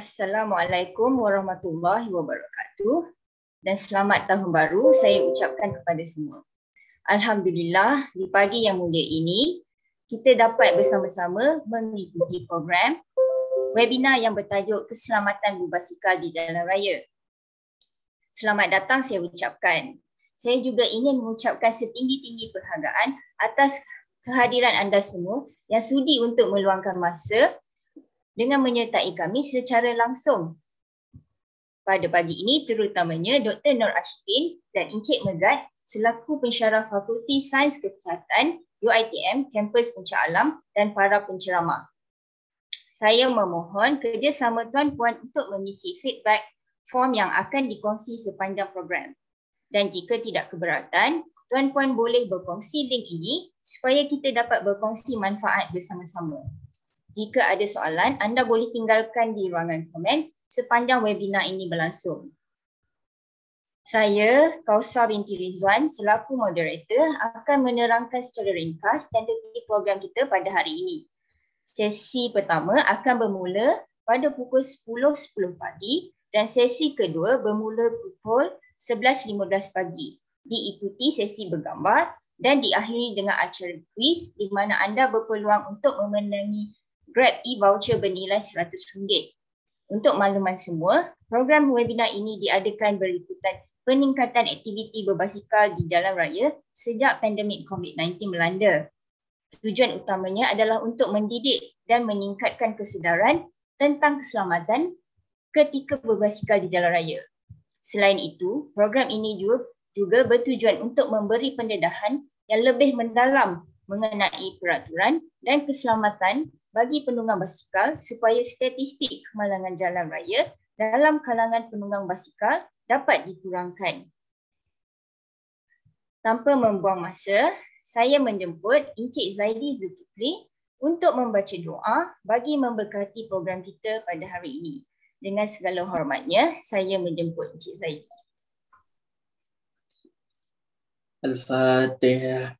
Assalamualaikum warahmatullahi wabarakatuh dan selamat tahun baru saya ucapkan kepada semua. Alhamdulillah di pagi yang mulia ini kita dapat bersama-sama mengikuti program webinar yang bertajuk keselamatan berbasikal di jalan raya. Selamat datang saya ucapkan. Saya juga ingin mengucapkan setinggi-tinggi perhargaan atas kehadiran anda semua yang sudi untuk meluangkan masa dengan menyertai kami secara langsung pada pagi ini terutamanya Dr. Nur Ashikin dan Encik Megat selaku pensyarah Fakulti Sains Kesihatan UITM Kampus Puncak Alam dan para pencerama, Saya memohon kerjasama tuan-puan untuk mengisi feedback form yang akan dikongsi sepanjang program. Dan jika tidak keberatan, tuan-puan boleh berkongsi link ini supaya kita dapat berkongsi manfaat bersama-sama. Jika ada soalan, anda boleh tinggalkan di ruangan komen sepanjang webinar ini berlangsung. Saya, Kausa binti Rizwan, selaku moderator akan menerangkan secara ringkas tentang program kita pada hari ini. Sesi pertama akan bermula pada pukul 10.10 .10 pagi dan sesi kedua bermula pukul 11.15 pagi. Diikuti sesi bergambar dan diakhiri dengan acara quiz di mana anda berpeluang untuk memenangi Grab e-voucher bernilai RM100. Untuk makluman semua, program webinar ini diadakan berikutan peningkatan aktiviti berbasikal di jalan raya sejak pandemik COVID-19 melanda. Tujuan utamanya adalah untuk mendidik dan meningkatkan kesedaran tentang keselamatan ketika berbasikal di jalan raya. Selain itu, program ini juga bertujuan untuk memberi pendedahan yang lebih mendalam mengenai peraturan dan keselamatan bagi penunggang basikal supaya statistik kemalangan jalan raya dalam kalangan penunggang basikal dapat dikurangkan. Tanpa membuang masa, saya menjemput Encik Zaidi Zulkifli untuk membaca doa bagi memberkati program kita pada hari ini. Dengan segala hormatnya, saya menjemput Encik Zaidi. Al-Fatihah.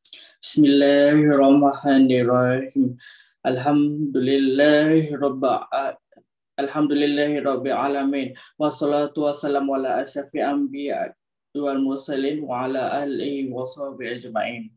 Bismillahirrahmanirrahim. Alhamdulillahirrahmanirrahim. Alhamdulillahi Rabbil Alamin Wassalatu wassalamu ala asyafi anbiya wal musallin wa ala alihi wa ajma'in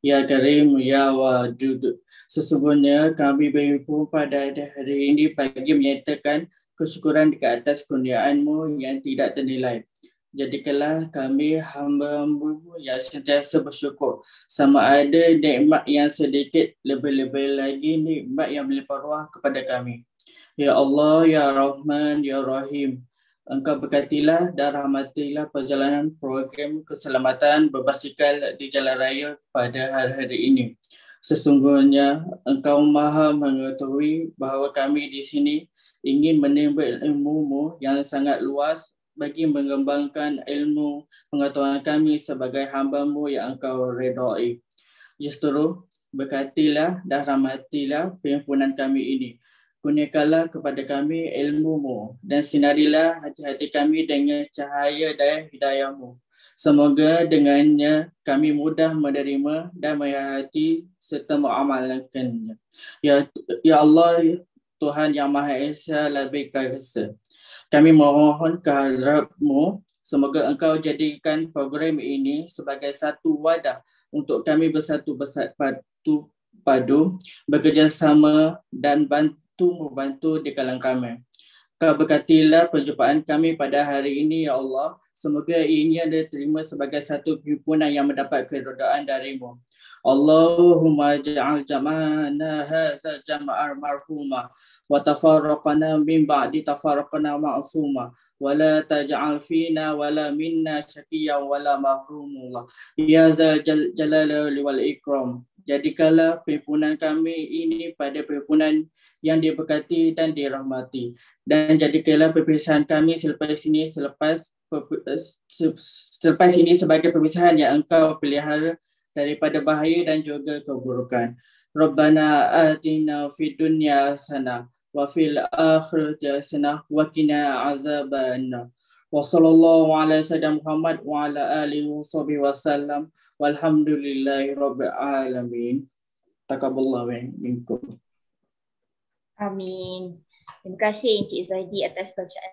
Ya Karim, Ya Wadud Sesungguhnya kami berhubung pada hari ini bagi menyatakan kesyukuran di atas kurniaanmu yang tidak ternilai Jadikanlah kami hamba-hamba yang sentiasa bersyukur. Sama ada nikmat yang sedikit, lebih-lebih lagi nikmat yang berlipat ruah kepada kami. Ya Allah, Ya Rahman, Ya Rahim. Engkau berkatilah dan rahmatilah perjalanan program keselamatan berbasikal di jalan raya pada hari-hari ini. Sesungguhnya engkau maha mengetahui bahawa kami di sini ingin menimba ilmu-Mu yang sangat luas bagi mengembangkan ilmu pengetahuan kami sebagai hambamu yang engkau redai. Justeru, berkatilah dan rahmatilah perhimpunan kami ini. Kunikalah kepada kami ilmu-Mu dan sinarilah hati-hati kami dengan cahaya dan hidayah-Mu. Semoga dengannya kami mudah menerima dan menghayati serta mengamalkannya. Ya, ya Allah, Tuhan Yang Maha Esa, lebih kaya kami mohon kehadiratmu semoga engkau jadikan program ini sebagai satu wadah untuk kami bersatu bersatu padu bekerjasama dan bantu membantu di kalangan kami. Kau berkatilah perjumpaan kami pada hari ini ya Allah. Semoga ini terima sebagai satu perhimpunan yang mendapat keredaan darimu. Allahumma ja'al jama'ana hadza jama'ar marhuma wa tafarraqana min ba'di tafarraqana ma'suma ولا تجعل فينا minna منا شقيا ولا محروم الله يا ذا الجلال والإكرام Jadikanlah perhimpunan kami ini pada perhimpunan yang diberkati dan dirahmati. Dan jadikanlah perpisahan kami selepas ini selepas eh, selepas ini sebagai perpisahan yang engkau pelihara daripada bahaya dan juga keburukan. Rabbana atina fid dunya hasanah wa fil akhirati hasanah wa qina azabannar. Wa sallallahu ala sayyidina Muhammad wa ala alihi wa sahbihi Walhamdulillahi rabbil alamin. Takabbalallahu minkum. Amin. Terima kasih Encik Zaidi atas bacaan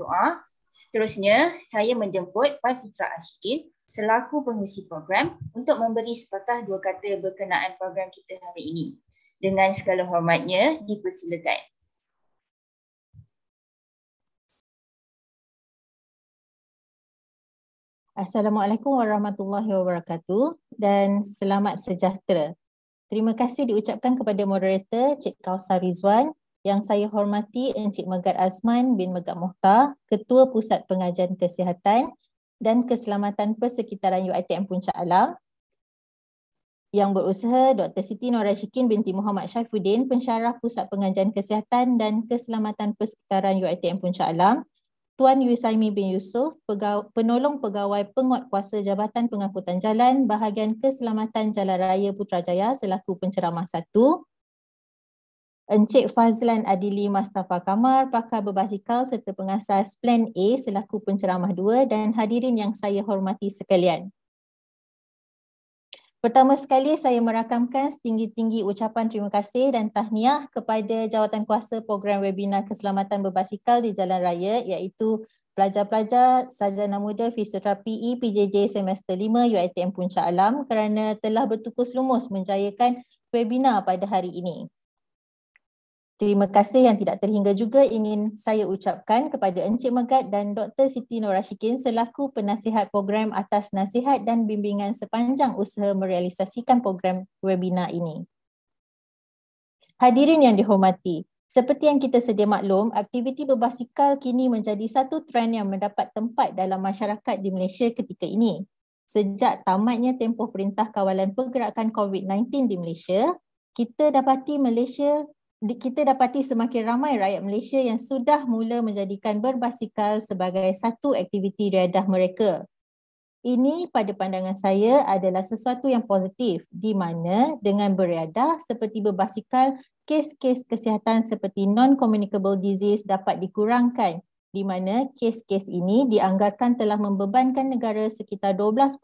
doa. Seterusnya, saya menjemput Puan Fitra Ashkin selaku pengisi program untuk memberi sepatah dua kata berkenaan program kita hari ini. Dengan segala hormatnya, dipersilakan. Assalamualaikum warahmatullahi wabarakatuh dan selamat sejahtera. Terima kasih diucapkan kepada moderator Cik Kausar Rizwan yang saya hormati Encik Megat Azman bin Megat Muhtar, Ketua Pusat Pengajian Kesihatan dan keselamatan persekitaran UiTM Puncak Alam yang berusaha Dr. Siti Norashikin binti Muhammad Syafuddin, pensyarah Pusat Pengajian Kesihatan dan Keselamatan Persekitaran UiTM Puncak Alam, Tuan Yusaimi bin Yusof, pegaw- penolong pegawai penguat kuasa Jabatan Pengangkutan Jalan, Bahagian Keselamatan Jalan Raya Putrajaya selaku penceramah satu, Encik Fazlan Adili Mustafa Kamar, pakar berbasikal serta pengasas Plan A selaku penceramah dua dan hadirin yang saya hormati sekalian. Pertama sekali saya merakamkan setinggi-tinggi ucapan terima kasih dan tahniah kepada jawatan kuasa program webinar keselamatan berbasikal di Jalan Raya iaitu pelajar-pelajar sarjana muda fisioterapi e PJJ semester 5 UiTM Puncak Alam kerana telah bertukus lumus menjayakan webinar pada hari ini. Terima kasih yang tidak terhingga juga ingin saya ucapkan kepada Encik Megat dan Dr. Siti Norashikin selaku penasihat program atas nasihat dan bimbingan sepanjang usaha merealisasikan program webinar ini. Hadirin yang dihormati, seperti yang kita sedia maklum, aktiviti berbasikal kini menjadi satu trend yang mendapat tempat dalam masyarakat di Malaysia ketika ini. Sejak tamatnya tempoh Perintah Kawalan Pergerakan COVID-19 di Malaysia, kita dapati Malaysia kita dapati semakin ramai rakyat Malaysia yang sudah mula menjadikan berbasikal sebagai satu aktiviti riadah mereka. Ini pada pandangan saya adalah sesuatu yang positif di mana dengan beriadah seperti berbasikal, kes-kes kesihatan seperti non-communicable disease dapat dikurangkan di mana kes-kes ini dianggarkan telah membebankan negara sekitar 12.8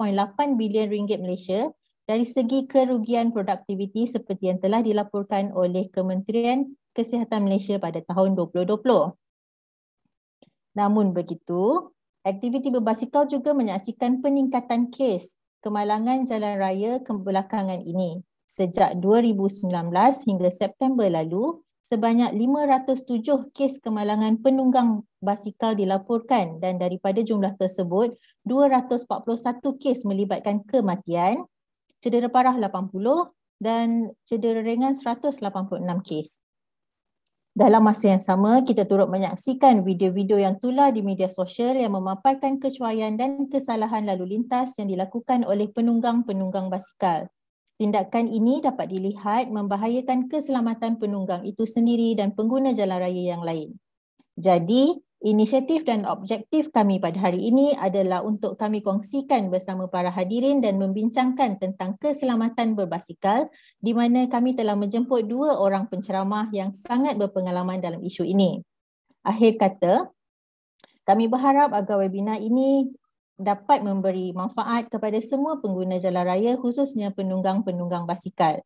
bilion ringgit Malaysia dari segi kerugian produktiviti seperti yang telah dilaporkan oleh Kementerian Kesihatan Malaysia pada tahun 2020. Namun begitu, aktiviti berbasikal juga menyaksikan peningkatan kes kemalangan jalan raya kebelakangan ini. Sejak 2019 hingga September lalu, sebanyak 507 kes kemalangan penunggang basikal dilaporkan dan daripada jumlah tersebut, 241 kes melibatkan kematian cedera parah 80 dan cedera ringan 186 kes. Dalam masa yang sama, kita turut menyaksikan video-video yang tular di media sosial yang memaparkan kecuaian dan kesalahan lalu lintas yang dilakukan oleh penunggang-penunggang basikal. Tindakan ini dapat dilihat membahayakan keselamatan penunggang itu sendiri dan pengguna jalan raya yang lain. Jadi, Inisiatif dan objektif kami pada hari ini adalah untuk kami kongsikan bersama para hadirin dan membincangkan tentang keselamatan berbasikal di mana kami telah menjemput dua orang penceramah yang sangat berpengalaman dalam isu ini. Akhir kata, kami berharap agar webinar ini dapat memberi manfaat kepada semua pengguna jalan raya khususnya penunggang-penunggang basikal.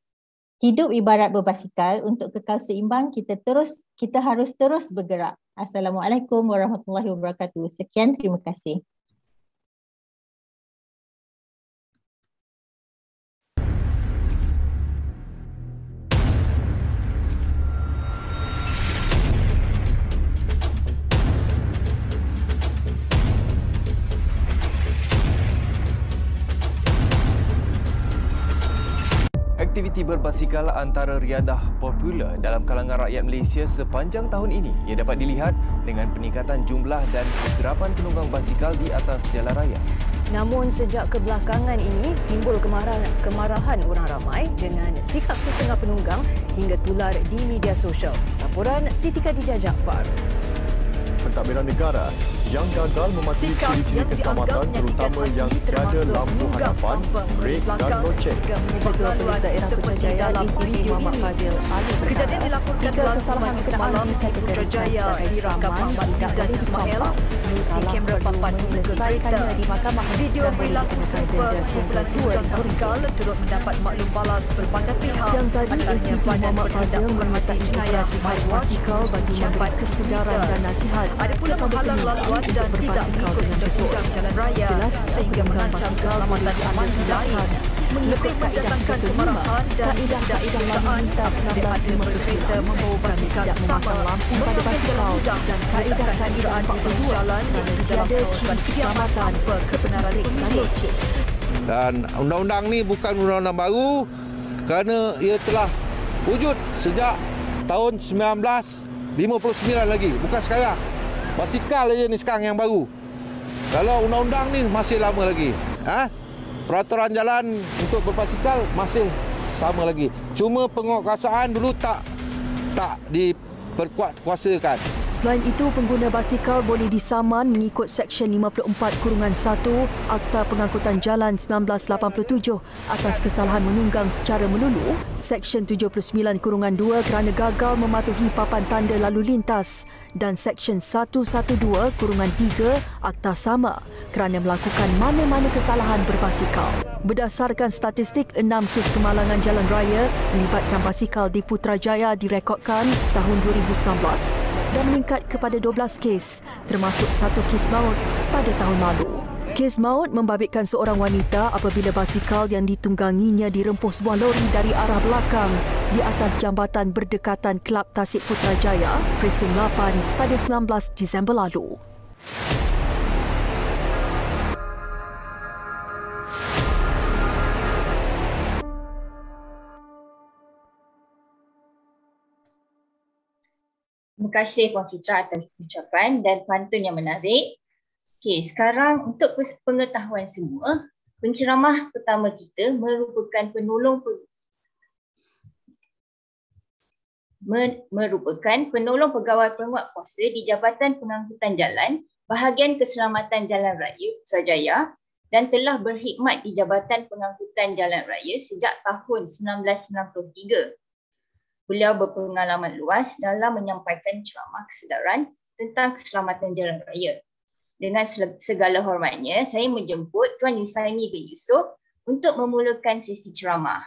Hidup ibarat berbasikal untuk kekal seimbang kita terus kita harus terus bergerak Assalamualaikum warahmatullahi wabarakatuh. Sekian, terima kasih. aktiviti berbasikal antara riadah popular dalam kalangan rakyat Malaysia sepanjang tahun ini ia dapat dilihat dengan peningkatan jumlah dan kegerapan penunggang basikal di atas jalan raya. Namun sejak kebelakangan ini timbul kemarahan, kemarahan orang ramai dengan sikap sesetengah penunggang hingga tular di media sosial. Laporan Siti Khadijah Jaafar pentadbiran negara yang gagal memastikan ciri-ciri keselamatan terutama yang tiada lampu hadapan, brek dan loceng. Ketua Polis Daerah Putrajaya dalam video Mama ini. Fazil Ali Kejadian dilaporkan Tiga kesalahan semalam Putrajaya di Rangkapan Bandar dan Ismail Musi kamera papan menyelesaikannya di mahkamah Video berlaku super sekumpulan dua tersegal turut mendapat maklum balas berbagai pihak Siang tadi ACP Mama Fazil menghantar jenayah Mas Masikal bagi mendapat kesedaran dan nasihat ada pula pembesaran laluan dan tidak mengikut ketentuan jalan raya jelas sehingga mengancam keselamatan aman di daerah mengikut mendatangkan kemarahan dan tidak ada kesalahan tidak ada berbeza membawa basikal tidak memasang lampu pada basikal dan kaedah kaedah faktor jalan yang tiada kawasan keselamatan sebenarnya pemilik dan undang-undang ni bukan undang-undang baru kerana ia telah wujud sejak tahun 1959 lagi bukan sekarang Basikal aja ni sekarang yang baru. Kalau undang-undang ni masih lama lagi. Ha? Peraturan jalan untuk berbasikal masih sama lagi. Cuma penguatkuasaan dulu tak tak kuasakan. Selain itu, pengguna basikal boleh disaman mengikut Seksyen 54 Kurungan 1 Akta Pengangkutan Jalan 1987 atas kesalahan menunggang secara melulu, Seksyen 79 Kurungan 2 kerana gagal mematuhi papan tanda lalu lintas dan Seksyen 112 Kurungan 3 Akta Sama kerana melakukan mana-mana kesalahan berbasikal. Berdasarkan statistik, enam kes kemalangan jalan raya melibatkan basikal di Putrajaya direkodkan tahun 2019 dan meningkat kepada 12 kes termasuk satu kes maut pada tahun lalu. Kes maut membabitkan seorang wanita apabila basikal yang ditungganginya dirempuh sebuah lori dari arah belakang di atas jambatan berdekatan Kelab Tasik Putrajaya, Presiden 8 pada 19 Disember lalu. Terima kasih Puan Fitra atas ucapan dan pantun yang menarik. Okey, sekarang untuk pengetahuan semua, penceramah pertama kita merupakan penolong pe merupakan penolong pegawai penguat kuasa di Jabatan Pengangkutan Jalan, Bahagian Keselamatan Jalan Raya, Sajaya dan telah berkhidmat di Jabatan Pengangkutan Jalan Raya sejak tahun 1993. Beliau berpengalaman luas dalam menyampaikan ceramah kesedaran tentang keselamatan jalan raya. Dengan segala hormatnya, saya menjemput Tuan Yusani bin Yusuf untuk memulakan sesi ceramah.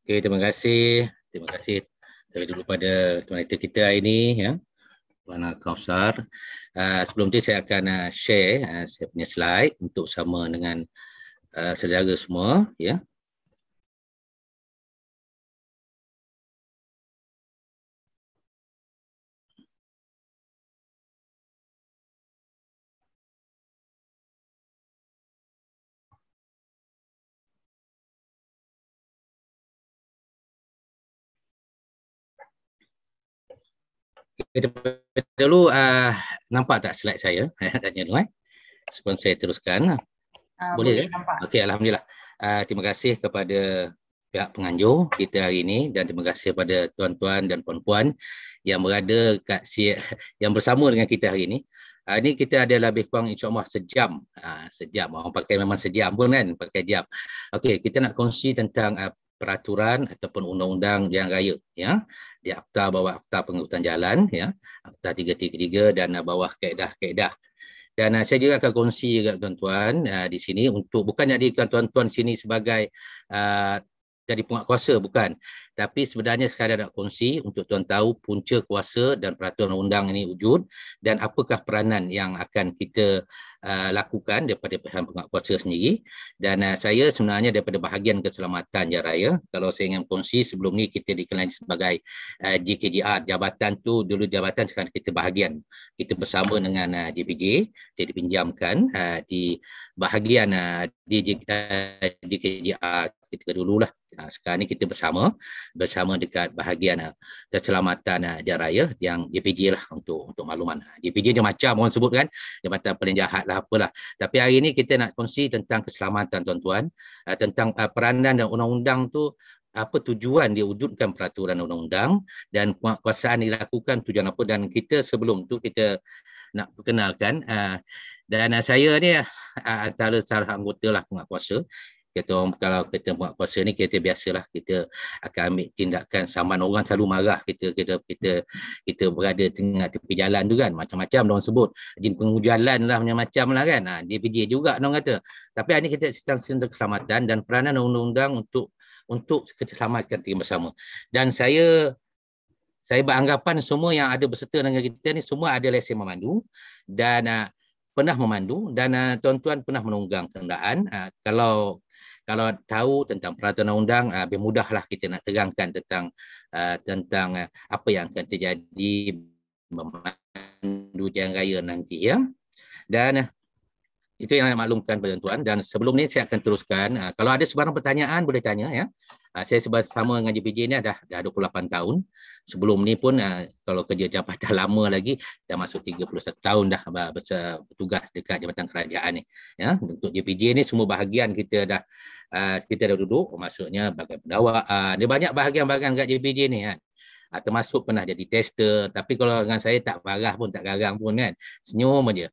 Okay, terima kasih. Terima kasih dari dulu pada teman itu kita hari ini. Ya. Puan Kausar. Uh, sebelum itu saya akan uh, share uh, saya punya slide untuk sama dengan uh, saudara semua. Ya. Yeah. Dulu uh, nampak tak slide saya? Tanya dulu eh. Sebelum saya teruskan. Uh, boleh ya? Okey, Alhamdulillah. Uh, terima kasih kepada pihak penganjur kita hari ini dan terima kasih kepada tuan-tuan dan puan-puan yang berada kat si yang bersama dengan kita hari ini. Uh, ini kita ada lebih kurang insyaallah sejam. Uh, sejam. Orang pakai memang sejam pun kan, pakai jam. Okey, kita nak kongsi tentang uh, peraturan ataupun undang-undang yang raya ya di akta bawah akta pengangkutan jalan ya akta 333 dan bawah kaedah-kaedah dan uh, saya juga akan kongsi juga tuan-tuan uh, di sini untuk bukan di tuan-tuan sini sebagai uh, ah, dari kuasa bukan tapi sebenarnya sekadar nak kongsi untuk tuan tahu punca kuasa dan peraturan undang ini wujud dan apakah peranan yang akan kita uh, lakukan daripada pihak kuasa sendiri dan uh, saya sebenarnya daripada bahagian keselamatan jaraya kalau saya ingin kongsi sebelum ni kita dikenali sebagai JKJR uh, jabatan tu dulu jabatan sekarang kita bahagian kita bersama dengan uh, JPG jadi dipinjamkan uh, di bahagian uh, di JKJR uh, kita dululah uh, sekarang ni kita bersama bersama dekat bahagian uh, keselamatan uh, eh, jaraya yang DPJ lah untuk untuk makluman. Ha, DPJ dia macam orang sebut kan, Jabatan Paling Jahat lah apalah. Tapi hari ini kita nak kongsi tentang keselamatan tuan-tuan, uh, tentang uh, peranan dan undang-undang tu apa tujuan dia wujudkan peraturan undang-undang dan kuasaan dilakukan tujuan apa dan kita sebelum tu kita nak perkenalkan uh, dan uh, saya ni uh, antara salah anggota lah penguat kuasa kata orang kalau kita buat puasa ni kita biasalah kita akan ambil tindakan saman orang selalu marah kita kita kita kita berada tengah tepi jalan tu kan macam-macam orang sebut jin pengujalan lah macam-macam lah kan ha, dia pergi juga orang kata tapi ini kita sedang sistem keselamatan dan peranan undang-undang untuk untuk keselamatan kita bersama dan saya saya beranggapan semua yang ada berserta dengan kita ni semua ada lesen memandu dan uh, pernah memandu dan uh, tuan-tuan pernah menunggang kenderaan uh, kalau kalau tahu tentang peraturan undang uh, lebih mudahlah kita nak terangkan tentang uh, tentang uh, apa yang akan terjadi memandu jalan raya nanti ya dan uh, itu yang nak maklumkan pada tuan dan sebelum ni saya akan teruskan uh, kalau ada sebarang pertanyaan boleh tanya ya uh, saya sama dengan JPJ ni dah dah 28 tahun sebelum ni pun uh, kalau kerja jabatan lama lagi dah masuk 31 tahun dah bertugas dekat jabatan kerajaan ni ya untuk JPJ ni semua bahagian kita dah Ah, kita dah duduk maksudnya bagi pendawa ada ah, uh, banyak bahagian-bahagian kat JPJ ni kan uh, termasuk pernah jadi tester tapi kalau dengan saya tak marah pun tak garang pun kan senyum aja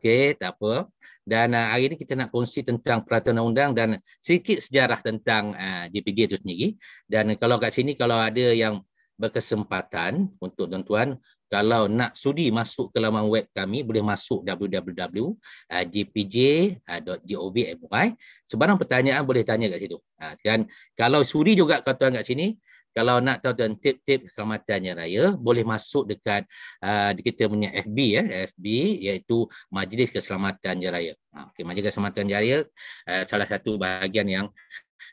okey tak apa dan uh, hari ni kita nak kongsi tentang peraturan undang dan sedikit sejarah tentang JPJ uh, itu sendiri dan kalau kat sini kalau ada yang berkesempatan untuk tuan-tuan kalau nak sudi masuk ke laman web kami boleh masuk www.jpj.gov.my uh, uh, sebarang pertanyaan boleh tanya kat situ uh, kan kalau sudi juga kau tuan kat sini kalau nak tahu tuan tip-tip keselamatan raya boleh masuk dekat uh, kita punya FB ya eh? FB iaitu Majlis Keselamatan Jaya. Okey Majlis Keselamatan Jaya uh, salah satu bahagian yang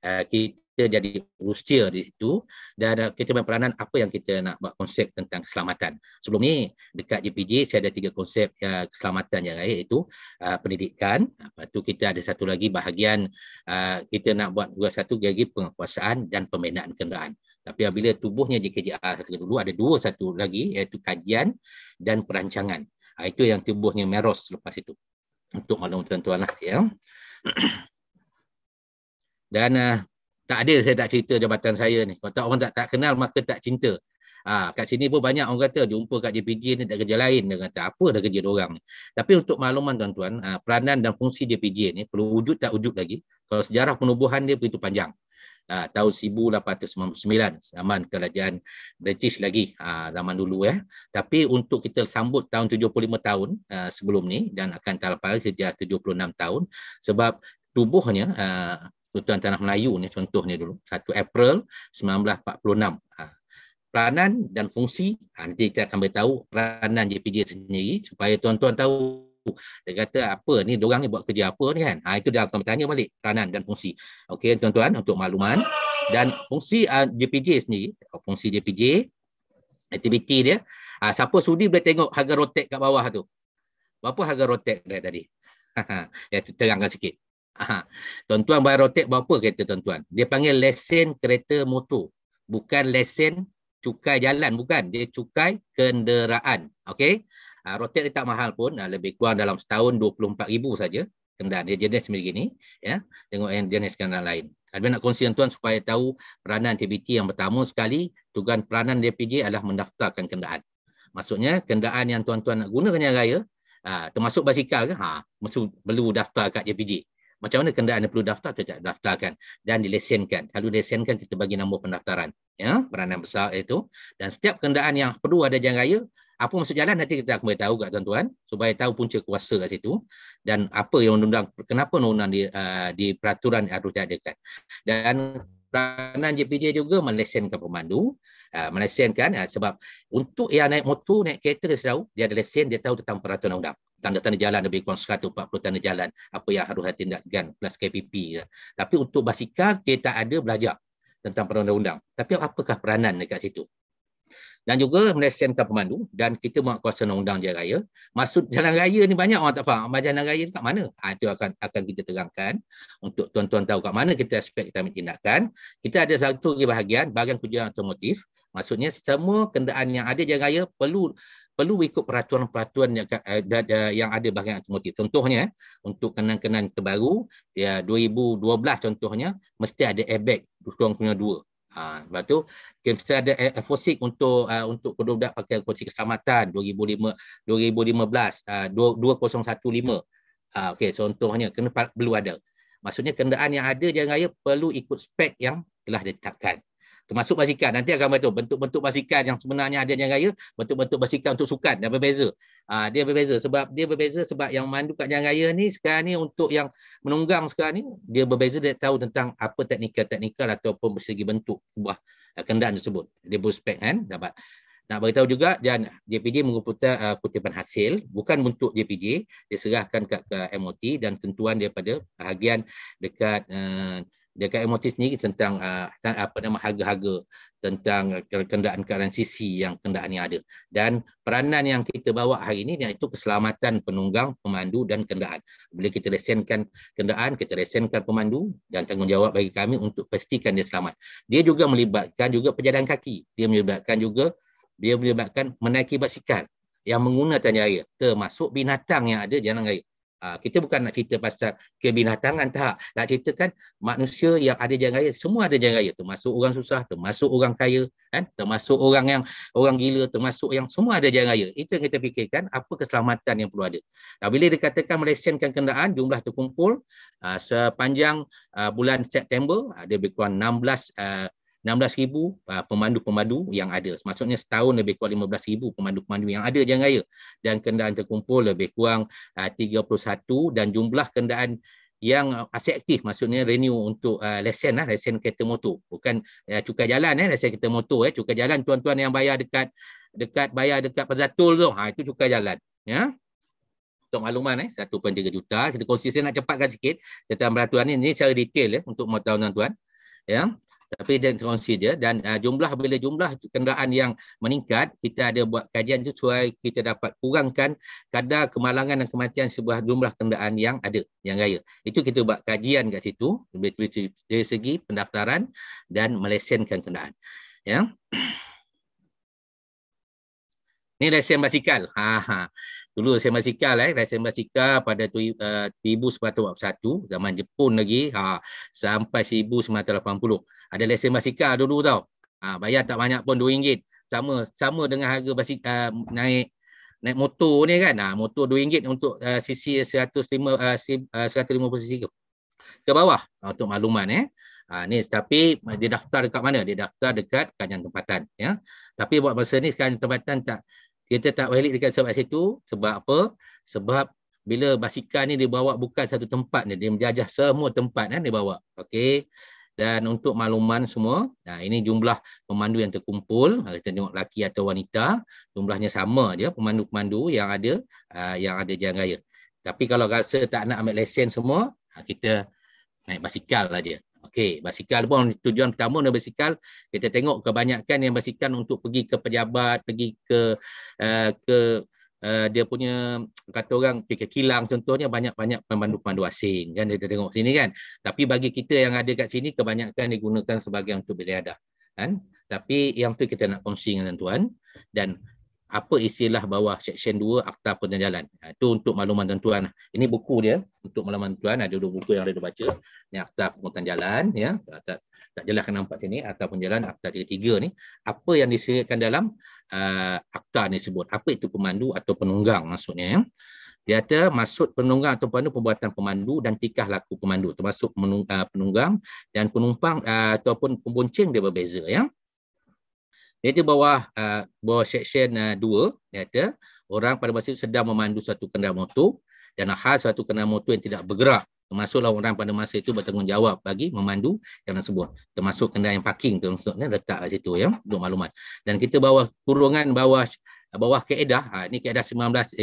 uh, kita kita jadi rusia di situ dan kita main peranan apa yang kita nak buat konsep tentang keselamatan. Sebelum ni dekat JPJ saya ada tiga konsep uh, keselamatan yang lain iaitu uh, pendidikan, lepas tu kita ada satu lagi bahagian uh, kita nak buat juga satu lagi penguasaan dan pembinaan kenderaan. Tapi apabila tubuhnya JKJR satu dulu ada dua satu lagi iaitu kajian dan perancangan. Uh, itu yang tubuhnya Meros lepas itu. Untuk maklum tuan-tuan lah ya. Dan uh, tak ada saya tak cerita jabatan saya ni. Kalau tak orang tak, tak kenal maka tak cinta. Ah, ha, kat sini pun banyak orang kata jumpa kat JPJ ni tak kerja lain dengan kata apa dah kerja dia orang ni. Tapi untuk makluman tuan-tuan, ha, peranan dan fungsi JPJ ni perlu wujud tak wujud lagi. Kalau sejarah penubuhan dia begitu panjang. Ha, tahun 1899 zaman kerajaan British lagi ha, zaman dulu ya. Tapi untuk kita sambut tahun 75 tahun ha, sebelum ni dan akan terlepas sejak 76 tahun sebab tubuhnya ha, Persatuan Tanah Melayu ni contohnya dulu 1 April 1946 ha. peranan dan fungsi ha, nanti kita akan beritahu peranan JPJ sendiri supaya tuan-tuan tahu dia kata apa ni diorang ni buat kerja apa ni kan ha, itu dia akan bertanya balik peranan dan fungsi Okey tuan-tuan untuk makluman dan fungsi uh, ha, JPJ sendiri oh, fungsi JPJ aktiviti dia ha, siapa sudi boleh tengok harga rotek kat bawah tu berapa harga rotek dia tadi ya terangkan sikit Tuan-tuan bayar rotek berapa kereta tuan-tuan? Dia panggil lesen kereta motor. Bukan lesen cukai jalan. Bukan. Dia cukai kenderaan. Okey? Uh, ah, rotek dia tak mahal pun. Uh, lebih kurang dalam setahun RM24,000 saja. Kendaraan. Dia jenis macam ini Ya? Tengok yang jenis kendaraan lain. Saya nak kongsi tuan supaya tahu peranan TBT yang pertama sekali. Tugas peranan DPJ adalah mendaftarkan kendaraan. Maksudnya kendaraan yang tuan-tuan nak gunakan yang raya. Uh, termasuk basikal ke? Ha, mesti perlu daftar kat JPJ macam mana kenderaan yang perlu daftar kita daftarkan dan dilesenkan kalau dilesenkan kita bagi nombor pendaftaran ya peranan besar itu dan setiap kenderaan yang perlu ada jalan raya apa maksud jalan nanti kita akan beritahu kat tuan-tuan supaya tahu punca kuasa kat situ dan apa yang undang-undang kenapa undang-undang di, uh, di peraturan harus diadakan dan peranan JPJ juga melesenkan pemandu Ah, melesenkan uh, ah, sebab untuk yang naik motor, naik kereta dia tahu, dia ada lesen, dia tahu tentang peraturan undang tanda-tanda jalan lebih kurang 140 tanda jalan apa yang harus tindakan plus KPP ya. tapi untuk basikal kita ada belajar tentang peraturan undang tapi apakah peranan dekat situ dan juga melesenkan pemandu dan kita buat kawasan undang jalan raya. Maksud jalan raya ni banyak orang tak faham. jalan raya ni kat mana? Ha, itu akan akan kita terangkan untuk tuan-tuan tahu kat mana kita aspek kita ambil tindakan. Kita ada satu lagi bahagian, bahagian kujian otomotif. Maksudnya semua kenderaan yang ada jalan raya perlu perlu ikut peraturan-peraturan yang, eh, yang ada bahagian otomotif. Contohnya, eh, untuk kenan-kenan terbaru, ya, 2012 contohnya, mesti ada airbag, kurang-kurangnya dua. Ha, lepas tu kita ada efosik untuk uh, untuk budak pakai kursi keselamatan 2005 2015 uh, 2015 uh, ha, okey contohnya kena perlu ada maksudnya kenderaan yang ada jalan raya perlu ikut spek yang telah ditetapkan termasuk basikal nanti akan betul bentuk-bentuk basikal yang sebenarnya ada jalan raya bentuk-bentuk basikal untuk sukan dia berbeza uh, dia berbeza sebab dia berbeza sebab yang mandu kat jalan raya ni sekarang ni untuk yang menunggang sekarang ni dia berbeza dia tahu tentang apa teknikal-teknikal ataupun segi bentuk buah uh, eh, kendaraan tersebut dia berspek kan dapat nak beritahu juga dan JPJ mengumpulkan uh, kutipan hasil bukan untuk JPJ dia serahkan kat ke MOT dan tentuan daripada bahagian dekat uh, dekat MOT sendiri tentang uh, apa nama harga-harga tentang kenderaan-kenderaan sisi yang kenderaan yang ada dan peranan yang kita bawa hari ini iaitu keselamatan penunggang, pemandu dan kenderaan. Bila kita lesenkan kenderaan, kita lesenkan pemandu dan tanggungjawab bagi kami untuk pastikan dia selamat. Dia juga melibatkan juga pejalan kaki. Dia melibatkan juga dia melibatkan menaiki basikal yang menggunakan jaya termasuk binatang yang ada jalan raya. Ha, kita bukan nak cerita pasal kebinatangan tak nak cerita kan manusia yang ada jalan raya semua ada jalan raya termasuk orang susah termasuk orang kaya kan termasuk orang yang orang gila termasuk yang semua ada jalan raya itu yang kita fikirkan apa keselamatan yang perlu ada dan bila dikatakan melesenkan kenderaan jumlah terkumpul uh, sepanjang uh, bulan September ada lebih kurang 16 uh, 16,000 uh, ah, pemandu-pemandu yang ada. Maksudnya setahun lebih kurang 15,000 pemandu-pemandu yang ada jalan raya. Dan kenderaan terkumpul lebih kurang 31 ah, dan jumlah kenderaan yang aset aktif maksudnya renew untuk uh, lesen lah, lesen kereta motor bukan uh, cukai jalan eh lesen kereta motor eh cukai jalan tuan-tuan yang bayar dekat dekat bayar dekat Pazatul tu ha itu cukai jalan ya untuk makluman eh 1.3 juta kita konsisten nak cepatkan sikit tentang peraturan ni ni secara detail ya eh, untuk mahu tahu tuan ya tapi dia consider dan uh, jumlah bila jumlah kenderaan yang meningkat kita ada buat kajian sesuai kita dapat kurangkan kadar kemalangan dan kematian sebuah jumlah kenderaan yang ada yang raya itu kita buat kajian kat situ dari segi pendaftaran dan melesenkan kenderaan ya yeah. Ini lesen basikal. Ha, ha. Dulu lesen basikal eh. Lesen basikal pada eh, uh, 1941 zaman Jepun lagi ha, sampai 1980. Ada lesen basikal dulu tau. Ha, bayar tak banyak pun RM2. Sama sama dengan harga basikal uh, eh, naik naik motor ni kan. Ha, motor RM2 untuk uh, CC 105 uh, 150 cc ke ke bawah ha, untuk makluman eh. Ha, ni tapi eh, dia daftar dekat mana? Dia daftar dekat kajian tempatan ya. Tapi buat masa ni kajian tempatan tak kita tak balik dekat sebab situ sebab apa sebab bila basikal ni dibawa bukan satu tempat ni dia menjajah semua tempat kan dia bawa okey dan untuk makluman semua nah ini jumlah pemandu yang terkumpul kita tengok lelaki atau wanita jumlahnya sama je pemandu-pemandu yang ada uh, yang ada jalan raya tapi kalau rasa tak nak ambil lesen semua ah, kita naik basikal aja lah Okey, basikal pun tujuan pertama dia basikal. Kita tengok kebanyakan yang basikal untuk pergi ke pejabat, pergi ke uh, ke uh, dia punya kata orang pergi ke kilang contohnya banyak-banyak pemandu-pemandu asing kan kita tengok sini kan. Tapi bagi kita yang ada kat sini kebanyakan digunakan sebagai untuk beliada. Kan? Tapi yang tu kita nak kongsi dengan tuan dan apa istilah bawah Seksyen 2 Akta Pertanian Jalan. Ha, itu untuk makluman tuan-tuan. Ini buku dia untuk makluman tuan. Ada dua buku yang ada baca. Ini Akta Pertanian Jalan. Ya. Tak, tak jelas kan nampak sini. Akta Pertanian Jalan, Akta 33 ni. Apa yang disediakan dalam uh, akta ni sebut. Apa itu pemandu atau penunggang maksudnya. Ya. Dia kata maksud penunggang atau pemandu pembuatan pemandu dan tikah laku pemandu termasuk uh, penunggang dan penumpang uh, ataupun pembonceng dia berbeza. Ya. Iaitu bawah uh, bawah section uh, 2 iaitu orang pada masa itu sedang memandu satu kenderaan motor dan hal satu kenderaan motor yang tidak bergerak termasuklah orang pada masa itu bertanggungjawab bagi memandu kenderaan sebuah termasuk kenderaan yang parking tu maksudnya letak kat situ ya untuk maklumat dan kita bawah kurungan bawah bawah kaedah ha, ah, ini kaedah 1959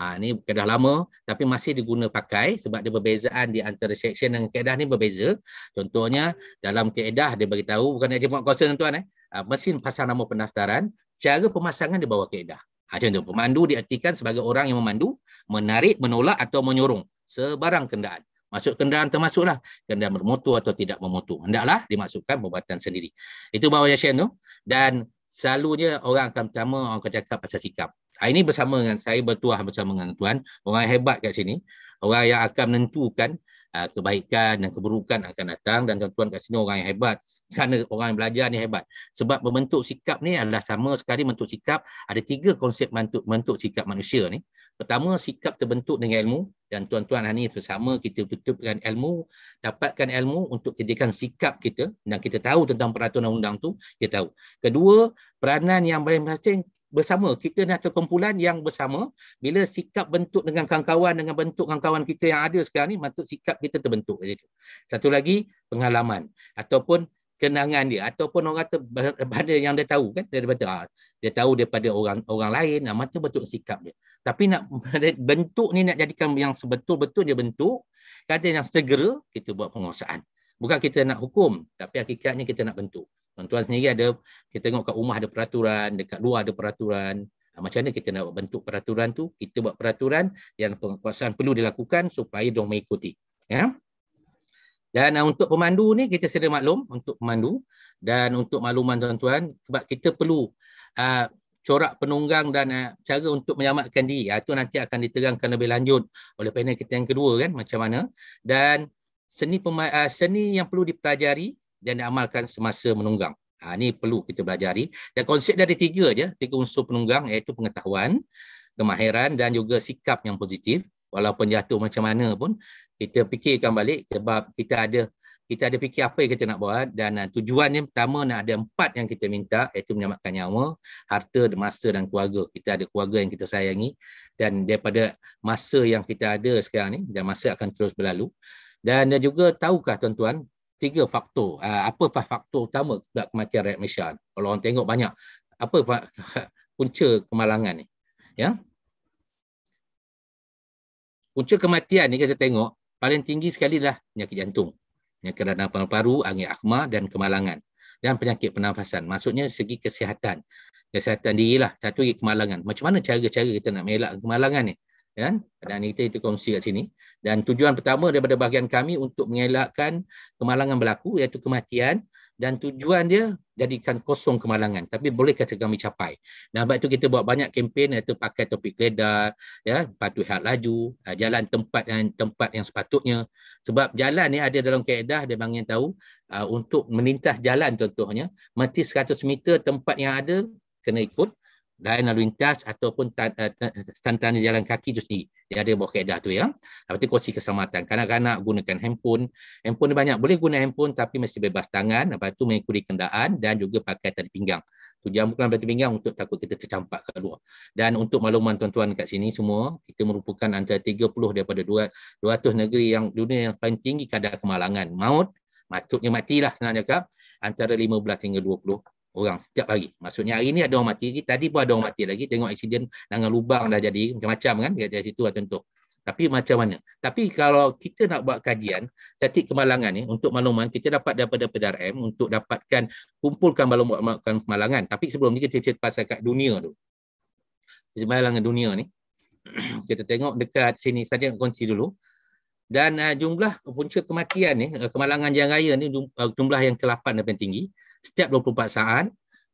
ha, ini kaedah lama tapi masih diguna pakai sebab dia perbezaan di antara seksyen dengan kaedah ini berbeza contohnya dalam kaedah dia beritahu bukan nak jemput kuasa tuan eh uh, mesin pasang nama pendaftaran, cara pemasangan di bawah kaedah. Ha, tu pemandu diartikan sebagai orang yang memandu, menarik, menolak atau menyorong sebarang kenderaan. Masuk kenderaan termasuklah kenderaan bermotor atau tidak bermotor. Hendaklah dimasukkan perbuatan sendiri. Itu bawa Yashin tu. Dan selalunya orang akan pertama orang akan cakap pasal sikap. Ha, ini bersama dengan saya bertuah bersama dengan tuan. Orang hebat kat sini. Orang yang akan menentukan uh, kebaikan dan keburukan akan datang dan tuan-tuan kat sini orang yang hebat kerana orang yang belajar ni hebat sebab membentuk sikap ni adalah sama sekali membentuk sikap ada tiga konsep membentuk, membentuk sikap manusia ni pertama sikap terbentuk dengan ilmu dan tuan-tuan hari ni bersama kita tutupkan ilmu dapatkan ilmu untuk jadikan sikap kita dan kita tahu tentang peraturan undang tu kita tahu kedua peranan yang paling penting bersama. Kita ni satu kumpulan yang bersama. Bila sikap bentuk dengan kawan-kawan, dengan bentuk kawan-kawan kita yang ada sekarang ni, maksud sikap kita terbentuk. Satu lagi, pengalaman. Ataupun kenangan dia. Ataupun orang kata, daripada yang dia tahu kan, dia, kata, ah, dia tahu daripada orang orang lain, nah, maksud bentuk sikap dia. Tapi nak bentuk ni nak jadikan yang sebetul-betul dia bentuk, kata yang segera kita buat penguasaan. Bukan kita nak hukum, tapi hakikatnya kita nak bentuk. Tuan-tuan sendiri ada, kita tengok kat rumah ada peraturan, dekat luar ada peraturan. Ah, macam mana kita nak bentuk peraturan tu? Kita buat peraturan yang penguasaan perlu dilakukan supaya dia mengikuti. Ya? Dan ah, untuk pemandu ni, kita sedia maklum untuk pemandu. Dan untuk makluman tuan-tuan, sebab kita perlu uh, corak penunggang dan uh, cara untuk menyelamatkan diri. Itu nanti akan diterangkan lebih lanjut oleh panel kita yang kedua kan, macam mana. Dan seni, uh, seni yang perlu dipelajari dan diamalkan semasa menunggang. Ha, ini perlu kita belajari. Dan konsep dia ada tiga je, tiga unsur penunggang iaitu pengetahuan, kemahiran dan juga sikap yang positif. Walaupun jatuh macam mana pun, kita fikirkan balik sebab kita ada kita ada fikir apa yang kita nak buat dan uh, tujuan pertama nak ada empat yang kita minta iaitu menyelamatkan nyawa, harta, masa dan keluarga. Kita ada keluarga yang kita sayangi dan daripada masa yang kita ada sekarang ni dan masa akan terus berlalu. Dan, dan juga tahukah tuan-tuan tiga faktor. Ah, apa faktor utama sebab kematian rakyat Malaysia? Kalau orang tengok banyak, apa punca kemalangan ni? Ya? Punca kematian ni kita tengok, paling tinggi sekali lah penyakit jantung. Penyakit dalam paru-paru, angin akma dan kemalangan. Dan penyakit pernafasan. Maksudnya segi kesihatan. Kesihatan dirilah, satu lagi kemalangan. Macam mana cara-cara kita nak melak kemalangan ni? Ya kan dan kita itu kongsi kat sini dan tujuan pertama daripada bahagian kami untuk mengelakkan kemalangan berlaku iaitu kematian dan tujuan dia jadikan kosong kemalangan tapi boleh kata kami capai dan sebab itu kita buat banyak kempen iaitu pakai topi kedar ya patuh hak laju ah, jalan tempat dan tempat yang sepatutnya sebab jalan ni ada dalam kaedah dia bang yang tahu ah, untuk melintas jalan contohnya mati 100 meter tempat yang ada kena ikut lain lalu lintas ataupun tanda-tanda eh, uh, eh, jalan kaki tu sendiri. Dia ada buat kaedah tu ya. Lepas tu kursi keselamatan. Kanak-kanak gunakan handphone. Handphone banyak. Boleh guna handphone tapi mesti bebas tangan. Lepas tu mengikuti kendaraan dan juga pakai tali pinggang. Tu bukan batu pinggang untuk takut kita tercampak ke luar. Dan untuk makluman tuan-tuan kat sini semua, kita merupakan antara 30 daripada 200 negeri yang dunia yang paling tinggi kadar kemalangan. Maut, maksudnya matilah senang cakap. Antara 15 hingga 20 orang setiap hari. Maksudnya hari ni ada orang mati lagi, tadi pun ada orang mati lagi tengok accident dengan lubang dah jadi macam-macam kan dekat situ lah contoh. Tapi macam mana? Tapi kalau kita nak buat kajian tatik kemalangan ni untuk makluman kita dapat daripada m untuk dapatkan kumpulkan makluman kemalangan. Tapi sebelum ni kita cerita pasal kat dunia tu. Kemalangan dunia ni kita tengok dekat sini saja kongsi dulu. Dan uh, jumlah punca kematian ni, eh, kemalangan jalan raya ni ah, jumlah yang ke-8 dan tinggi setiap 24 saat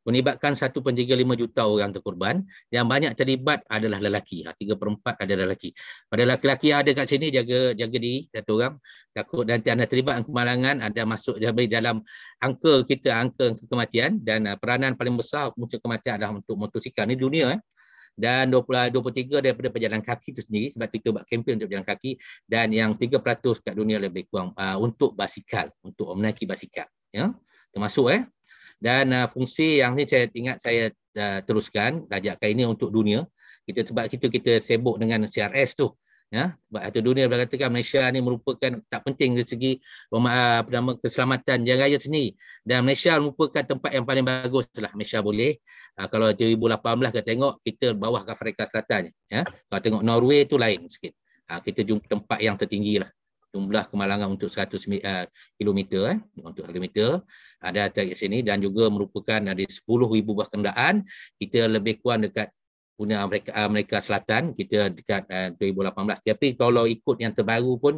menyebabkan 1.35 juta orang terkorban yang banyak terlibat adalah lelaki 3 ha, per 4 adalah lelaki pada lelaki yang ada kat sini jaga jaga diri satu orang takut nanti anda terlibat kemalangan anda masuk dalam angka kita angka, kematian dan uh, peranan paling besar untuk kematian adalah untuk motosikal ni dunia eh dan 20, 23 daripada perjalanan kaki itu sendiri sebab kita buat kempen untuk perjalanan kaki dan yang 3% kat dunia lebih kurang uh, untuk basikal untuk menaiki basikal ya termasuk eh dan uh, fungsi yang ni saya ingat saya uh, teruskan ajakan ini untuk dunia kita sebab kita kita sibuk dengan CRS tu ya sebab atau dunia berkatakan Malaysia ni merupakan tak penting dari segi uh, apa nama keselamatan jalan raya sendiri dan Malaysia merupakan tempat yang paling bagus lah Malaysia boleh uh, kalau 2018 kita tengok kita bawah Afrika Selatan ya kalau tengok Norway tu lain sikit uh, kita jumpa tempat yang tertinggi lah jumlah kemalangan untuk 100 uh, eh, kilometer eh, untuk kilometer ada di sini dan juga merupakan ada 10000 buah kenderaan kita lebih kurang dekat punya Amerika, eh, Amerika Selatan kita dekat uh, eh, 2018 tapi kalau ikut yang terbaru pun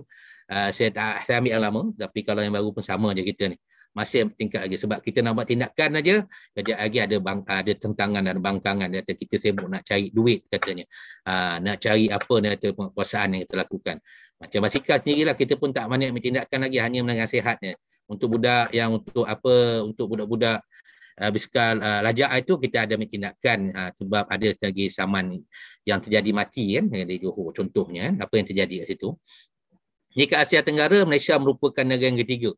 uh, saya tak saya ambil yang lama tapi kalau yang baru pun sama je kita ni masih tingkat lagi sebab kita nak buat tindakan aja kerja lagi ada bang, ada tentangan dan bangkangan kata kita sibuk nak cari duit katanya aa, ah, nak cari apa ni kata penguasaan yang kita lakukan macam basikal sendirilah kita pun tak banyak tindakan lagi hanya menengah sihatnya untuk budak yang untuk apa untuk budak-budak uh, biskal uh, ah, lajak itu kita ada ambil tindakan uh, sebab ada lagi saman yang terjadi mati kan di Johor contohnya kan? apa yang terjadi kat situ jika Asia Tenggara, Malaysia merupakan negara yang ketiga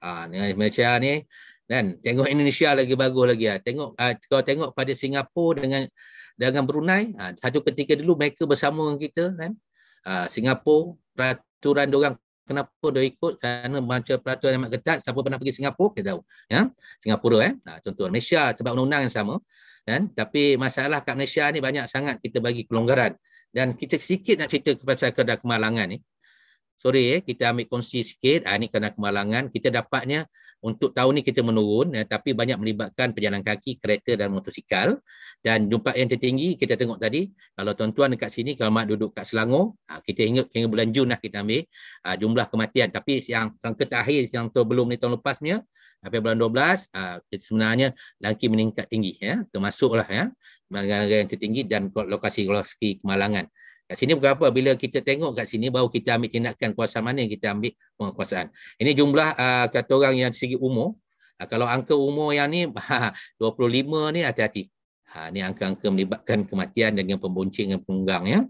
Ah, dengan Malaysia ni dan tengok Indonesia lagi bagus lagi ah tengok uh, ah, kalau tengok pada Singapura dengan dengan Brunei uh, satu ketika dulu mereka bersama dengan kita kan uh, Singapura peraturan dia orang kenapa dia ikut kerana baca peraturan yang amat ketat siapa pernah pergi Singapura kita tahu ya Singapura eh uh, contoh Malaysia sebab undang-undang yang sama kan tapi masalah kat Malaysia ni banyak sangat kita bagi kelonggaran dan kita sikit nak cerita pasal kedah kemalangan ni sorry eh kita ambil kongsi sikit ha, ini kena kemalangan kita dapatnya untuk tahun ni kita menurun eh, tapi banyak melibatkan pejalan kaki kereta dan motosikal dan jumpa yang tertinggi kita tengok tadi kalau tuan-tuan dekat sini kalau mak duduk kat Selangor ha, kita ingat hingga bulan Jun lah kita ambil ha, jumlah kematian tapi yang sangka akhir, yang belum ni tahun lepasnya sampai bulan 12 kita sebenarnya langki meningkat tinggi ya termasuklah ya negara yang tertinggi dan lokasi-lokasi kemalangan Kat sini bukan apa bila kita tengok kat sini baru kita ambil tindakan kuasa mana yang kita ambil penguasaan. Ini jumlah uh, kata orang yang segi umur. Uh, kalau angka umur yang ni 25 ha, ni hati-hati. Ha, ini angka-angka melibatkan kematian dengan pembuncing dan penunggang ya.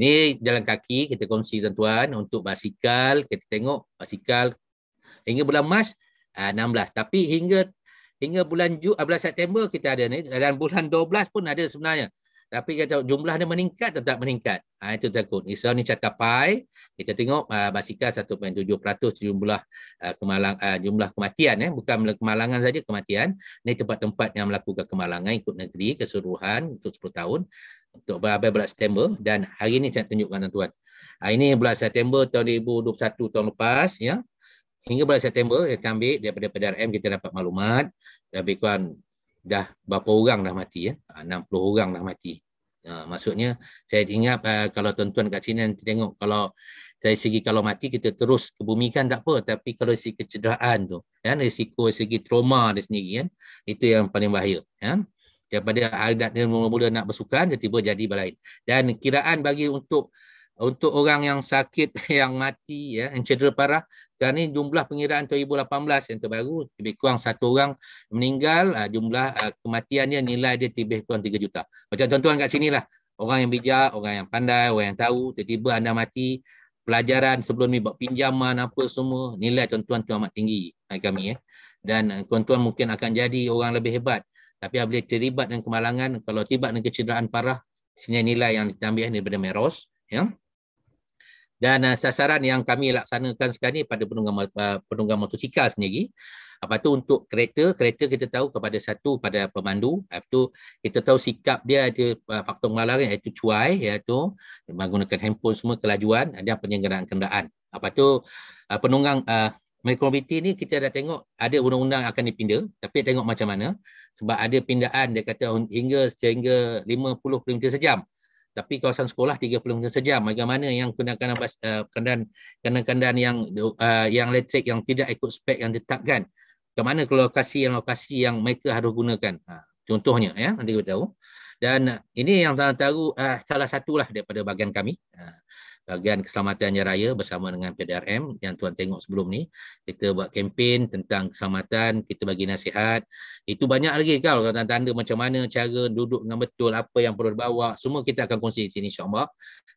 Ini jalan kaki kita kongsi tuan-tuan untuk basikal kita tengok basikal hingga bulan mas uh, 16 tapi hingga hingga bulan Ju, uh, September kita ada ni dan bulan 12 pun ada sebenarnya tapi kata jumlah dia meningkat tetap meningkat. Ha, itu takut. Isau ni catapai. Kita tengok uh, basikal 1.7% jumlah uh, kemalang uh, jumlah kematian eh bukan kemalangan saja kematian. Ini tempat-tempat yang melakukan kemalangan ikut negeri keseluruhan untuk 10 tahun untuk berhabis bulan September dan hari ini saya tunjukkan tuan-tuan. Ha, ini bulan September tahun 2021 tahun lepas ya. Hingga bulan September kita ambil daripada PDRM kita dapat maklumat lebih kurang dah berapa orang dah mati ya? 60 ah, orang dah mati. Ha, maksudnya saya ingat uh, kalau tuan-tuan kat sini nanti tengok kalau dari segi kalau mati kita terus kebumikan tak apa tapi kalau segi kecederaan tu kan ya, risiko segi trauma dia sendiri kan itu yang paling bahaya ya daripada adat dia mula-mula nak bersukan tiba-tiba jadi balai. dan kiraan bagi untuk untuk orang yang sakit yang mati ya yang cedera parah sekarang ni jumlah pengiraan 2018 yang terbaru lebih kurang satu orang meninggal ah, jumlah ah, kematiannya nilai dia lebih kurang 3 juta macam contohan kat sinilah orang yang bijak orang yang pandai orang yang tahu tiba-tiba anda mati pelajaran sebelum ni buat pinjaman apa semua nilai tuan-tuan tu amat tinggi bagi kami ya dan ah, tuan-tuan mungkin akan jadi orang lebih hebat tapi apabila terlibat dengan kemalangan kalau tiba dengan kecederaan parah sini nilai yang ditambah ni daripada Meros ya dan uh, sasaran yang kami laksanakan sekarang ni pada penunggang uh, penunggang motosikal sendiri apa tu untuk kereta kereta kita tahu kepada satu pada pemandu apa iaitu kita tahu sikap dia ada uh, faktor melalang iaitu cuai iaitu menggunakan handphone semua kelajuan dan penyelenggaraan kenderaan apa tu uh, penunggang uh, Mikrobiti ni kita dah tengok ada undang-undang akan dipindah tapi tengok macam mana sebab ada pindaan dia kata hingga sehingga 50 km sejam tapi kawasan sekolah 30 minit sejam bagaimana yang gunakan kenderaan bas eh, kenderaan kenderaan yang uh, yang elektrik yang tidak ikut spek yang ditetapkan bagaimana ke lokasi yang lokasi yang mereka harus gunakan ha, contohnya ya nanti kita tahu dan ini yang tahu uh, salah satulah daripada bahagian kami uh, bahagian keselamatan raya bersama dengan PDRM yang tuan tengok sebelum ni kita buat kempen tentang keselamatan kita bagi nasihat itu banyak lagi kalau tentang tanda macam mana cara duduk dengan betul apa yang perlu dibawa semua kita akan kongsi di sini insyaallah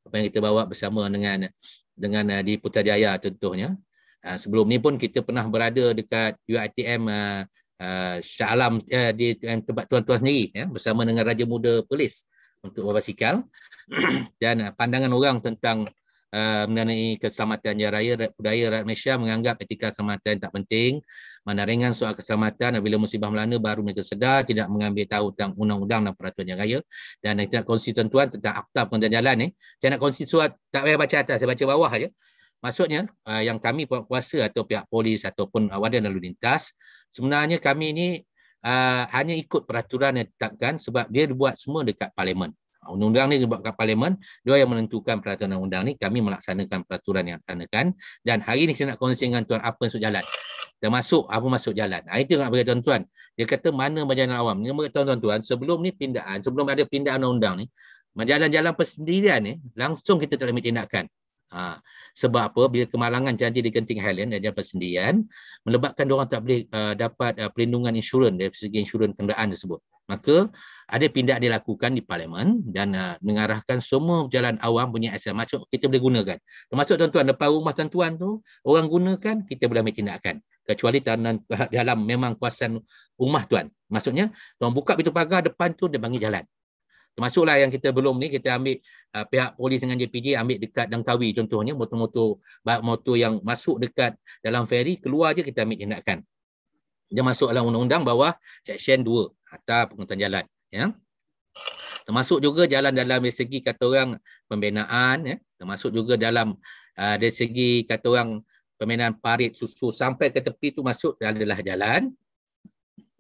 apa yang kita bawa bersama dengan dengan uh, di Putrajaya tentunya uh, sebelum ni pun kita pernah berada dekat UITM uh, uh, Alam uh, di eh, tempat tuan-tuan sendiri ya bersama dengan Raja Muda Polis untuk berbasikal dan uh, pandangan orang tentang Eh, mengenai keselamatan jaya raya budaya rakyat Malaysia menganggap etika keselamatan tak penting Mana ringan soal keselamatan apabila musibah melanda baru mereka sedar tidak mengambil tahu tentang undang-undang dan peraturan jaya raya dan kita nak kongsi tentuan tentang akta pengendalian jalan ni eh. saya nak kongsi surat tak payah baca atas saya baca bawah aja maksudnya uh, yang kami kuasa atau pihak polis ataupun uh, wadah lalu lintas sebenarnya kami ni uh, hanya ikut peraturan yang ditetapkan sebab dia dibuat semua dekat parlimen Ha, undang-undang ni dibuat kat parlimen dia yang menentukan peraturan undang-undang ni kami melaksanakan peraturan yang ditandakan dan hari ni saya nak kongsi dengan tuan apa masuk jalan termasuk apa masuk jalan nah, ha, itu nak bagi tuan-tuan dia kata mana majalah awam ni bagi tuan-tuan sebelum ni pindaan sebelum ada pindaan undang-undang ni majalah-jalan persendirian ni langsung kita telah tindakan Ha, sebab apa bila kemalangan jadi di Genting Highland dan jalan persendirian melebatkan orang tak boleh uh, dapat uh, perlindungan insurans dari segi insurans kenderaan tersebut maka ada pindah dilakukan di parlimen dan uh, mengarahkan semua jalan awam punya SM masuk kita boleh gunakan termasuk tuan-tuan depan rumah tuan-tuan tu orang gunakan kita boleh ambil tindakan kecuali tanan, dalam memang kawasan rumah tuan maksudnya tuan buka pintu pagar depan tu dia panggil jalan termasuklah yang kita belum ni kita ambil uh, pihak polis dengan JPJ ambil dekat Dangkawi contohnya motor-motor motor yang masuk dekat dalam feri keluar je kita ambil tindakan dia masuk dalam undang-undang bawah section hatta pengangkutan jalan ya termasuk juga jalan dalam dari segi kata orang pembinaan ya termasuk juga dalam uh, dari segi kata orang pembinaan parit susu sampai ke tepi tu masuk adalah jalan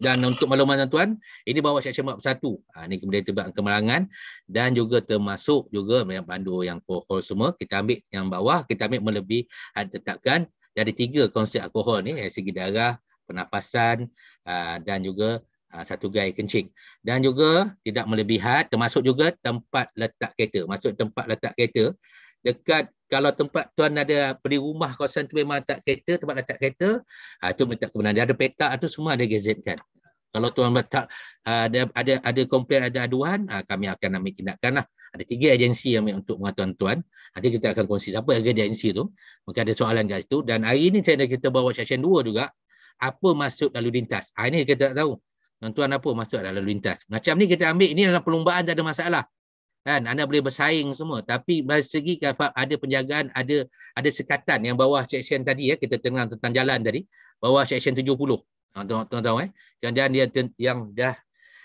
dan untuk maklumat tuan ini bawa seksyen 41 ha, ini kemudian terbang kemalangan dan juga termasuk juga yang bandu yang alkohol semua kita ambil yang bawah kita ambil melebih dan tetapkan dari tiga konsep alkohol ni segi darah pernafasan uh, dan juga Ha, satu gai kencing dan juga tidak melebihat termasuk juga tempat letak kereta masuk tempat letak kereta dekat kalau tempat tuan ada beli rumah kawasan tu memang letak kereta tempat letak kereta ha, itu minta kebenaran dia ada petak itu semua ada gazetkan kalau tuan letak ha, ada ada ada komplain ada aduan ha, kami akan ambil tindakan lah. ada tiga agensi yang untuk mengatakan tuan nanti ha, kita akan kongsi siapa agensi tu mungkin ada soalan kat situ dan hari ini saya dah kita bawa session 2 juga apa maksud lalu lintas ha, ini kita tak tahu Tuan-tuan apa masuk dalam lalu lintas. Macam ni kita ambil, ini adalah perlombaan tak ada masalah. Kan? Anda boleh bersaing semua. Tapi dari segi ada penjagaan, ada ada sekatan yang bawah seksyen tadi. ya Kita tengah tentang jalan tadi. Bawah seksyen 70. Ha, tuan-tuan. Eh? Jalan dia yang dah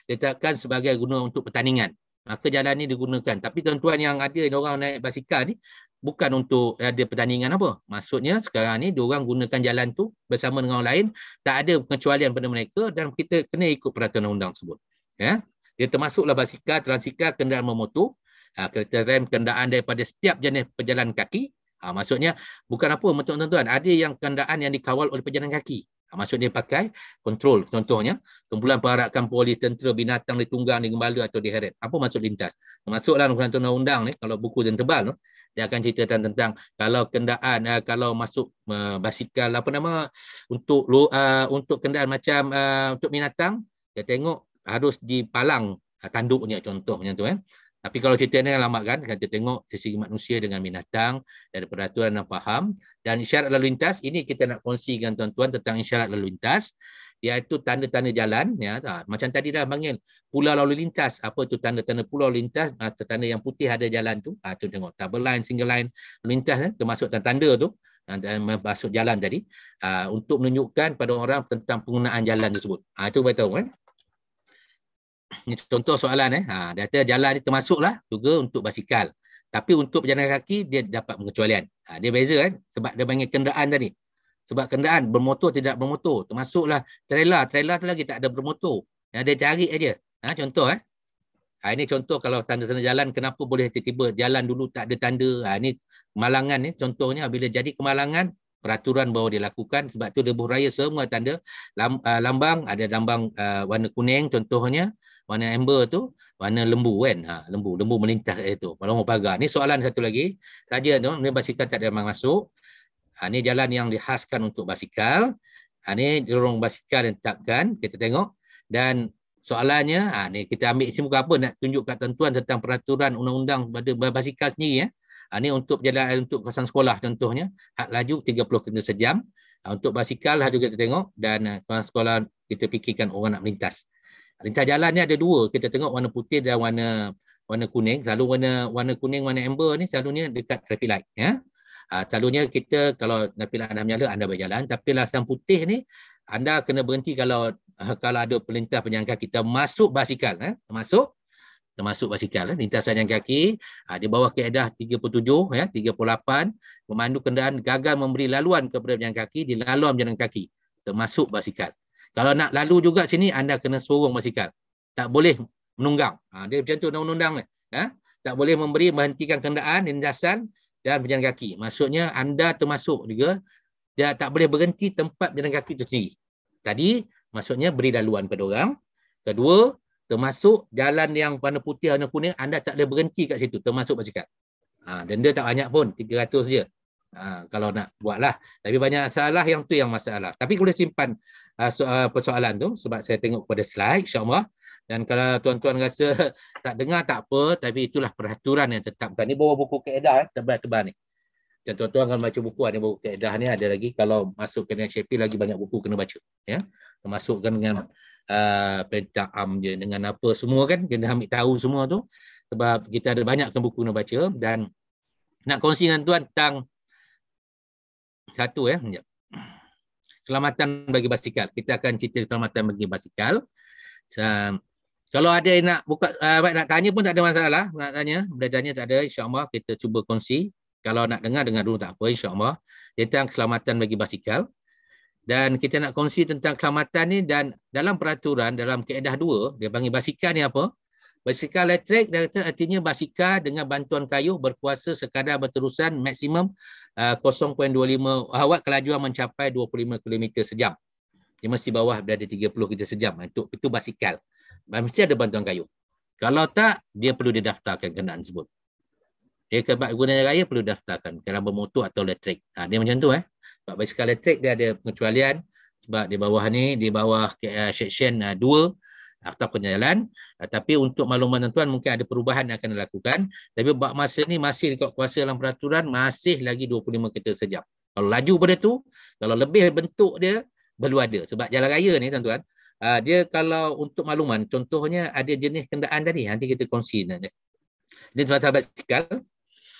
letakkan sebagai guna untuk pertandingan. Maka jalan ni digunakan. Tapi tuan-tuan yang ada yang orang naik basikal ni, bukan untuk ada pertandingan apa. Maksudnya sekarang ni diorang gunakan jalan tu bersama dengan orang lain, tak ada pengecualian pada mereka dan kita kena ikut peraturan undang-undang tersebut. Ya. Dia termasuklah basikal, transikal, kenderaan bermotor, ha, kereta rem, kenderaan daripada setiap jenis pejalan kaki. Ha, maksudnya bukan apa untuk tuan-tuan, ada yang kenderaan yang dikawal oleh pejalan kaki. Maksudnya pakai kontrol contohnya. Kumpulan perharapkan polis, tentera, binatang, ditunggang, digembala atau diheret. Apa maksud lintas? Masuklah dalam undang-undang ni, kalau buku dan tebal tu, dia akan cerita tentang, tentang kalau kendaan, eh, kalau masuk eh, basikal, apa nama, untuk uh, untuk kendaan macam untuk binatang, dia tengok harus dipalang uh, tanduknya contohnya tu. Eh. Tapi kalau cerita ni lama kan, kita tengok sisi manusia dengan binatang dan peraturan yang faham. Dan isyarat lalu lintas, ini kita nak kongsikan tuan-tuan tentang isyarat lalu lintas. Iaitu tanda-tanda jalan. Ya, tak? Ha, macam tadi dah panggil pulau lalu lintas. Apa tu tanda-tanda pulau lintas, ha, tanda yang putih ada jalan tu. Ha, tu tengok, double line, single line, lintas eh? tu tanda-tanda tu. Ha, dan masuk jalan tadi. Uh, untuk menunjukkan pada orang tentang penggunaan jalan tersebut. Uh, itu tahu kan ni contoh soalan eh. Ha, dia kata jalan ni termasuklah juga untuk basikal. Tapi untuk berjalan kaki, dia dapat pengecualian. Ha, dia beza kan? Sebab dia panggil kenderaan tadi. Sebab kenderaan, bermotor tidak bermotor. Termasuklah trailer. Trailer tu lagi tak ada bermotor. Ya, dia cari aja. Ha, contoh eh. Ha, ini contoh kalau tanda-tanda jalan, kenapa boleh tiba-tiba jalan dulu tak ada tanda. Ha, ini kemalangan ni. Eh. Contohnya, bila jadi kemalangan, peraturan bahawa dilakukan. Sebab tu lebuh raya semua tanda. Ah, lambang, ada lambang ah, warna kuning contohnya warna amber tu warna lembu kan ha, lembu lembu melintas eh, tu kalau pagar ni soalan satu lagi saja tu ni basikal tak ada masuk ha, ni jalan yang dihaskan untuk basikal ha, ni lorong basikal yang tetapkan kita tengok dan soalannya ha, ni kita ambil isi apa nak tunjuk kat tentuan tentang peraturan undang-undang pada basikal sendiri ya ha, ni untuk jalan untuk kawasan sekolah contohnya hak laju 30 km sejam ha, untuk basikal ha, juga kita tengok dan eh, kawasan sekolah kita fikirkan orang nak melintas Rintah jalan ni ada dua. Kita tengok warna putih dan warna warna kuning. Selalu warna warna kuning, warna amber ni selalunya dekat traffic light. Ya? Uh, selalunya kita kalau nak light anda menyala, anda berjalan. Tapi lasan putih ni, anda kena berhenti kalau eh, kalau ada perlintah penyangka kita masuk basikal. Eh? masuk termasuk basikal eh? lintasan yang kaki ha, di bawah kaedah 37 ya 38 memandu kenderaan gagal memberi laluan kepada penyangka kaki di laluan jalan kaki termasuk basikal kalau nak lalu juga sini, anda kena sorong basikal. Tak boleh menunggang. Ha, dia macam tu undang-undang ni. Ha? Tak boleh memberi menghentikan kendaraan, lindasan dan berjalan kaki. Maksudnya anda termasuk juga dia tak boleh berhenti tempat berjalan kaki itu sendiri. Tadi maksudnya beri laluan pada orang. Kedua, termasuk jalan yang warna putih, warna kuning, anda tak boleh berhenti kat situ termasuk basikal. Ha, denda tak banyak pun, 300 je. Ha, kalau nak buatlah. Tapi banyak salah yang tu yang masalah. Tapi boleh simpan uh, so, uh, persoalan tu sebab saya tengok pada slide insya Dan kalau tuan-tuan rasa tak dengar tak apa, tapi itulah peraturan yang tetapkan. Ni bawa buku keedah eh, tebal-tebal ni. Dan tuan-tuan akan baca buku ada ha, buku keedah ni ada lagi kalau masukkan ke dengan Syafi lagi banyak buku kena baca ya. masukkan dengan uh, perintah am je dengan apa semua kan kena ambil tahu semua tu sebab kita ada banyak buku kena baca dan nak kongsi dengan tuan tentang satu ya sekejap. keselamatan bagi basikal kita akan cerita keselamatan bagi basikal so, kalau ada yang nak buka uh, nak tanya pun tak ada masalah nak tanya boleh tanya tak ada insyaallah kita cuba kongsi kalau nak dengar dengar dulu tak apa insyaallah tentang keselamatan bagi basikal dan kita nak kongsi tentang keselamatan ni dan dalam peraturan dalam keedah dua dia panggil basikal ni apa Basikal elektrik dia kata artinya basikal dengan bantuan kayu berkuasa sekadar berterusan maksimum uh, 0.25 awak kelajuan mencapai 25 km sejam. Dia mesti bawah berada 30 km sejam untuk itu basikal. Mesti ada bantuan kayu. Kalau tak, dia perlu didaftarkan kenaan sebut. Dia kebab guna raya perlu daftarkan kerana bermotor atau elektrik. Ha, dia macam tu eh. Sebab basikal elektrik dia ada pengecualian sebab di bawah ni, di bawah uh, section uh, akta penyalan uh, eh, tapi untuk makluman tuan-tuan mungkin ada perubahan yang akan dilakukan tapi bak masa ni masih ikut kuasa dalam peraturan masih lagi 25 kereta sejam kalau laju pada tu kalau lebih bentuk dia belum ada sebab jalan raya ni tuan-tuan uh, dia kalau untuk makluman contohnya ada jenis kenderaan tadi nanti kita kongsi nanti. Ini tuan-tuan basikal.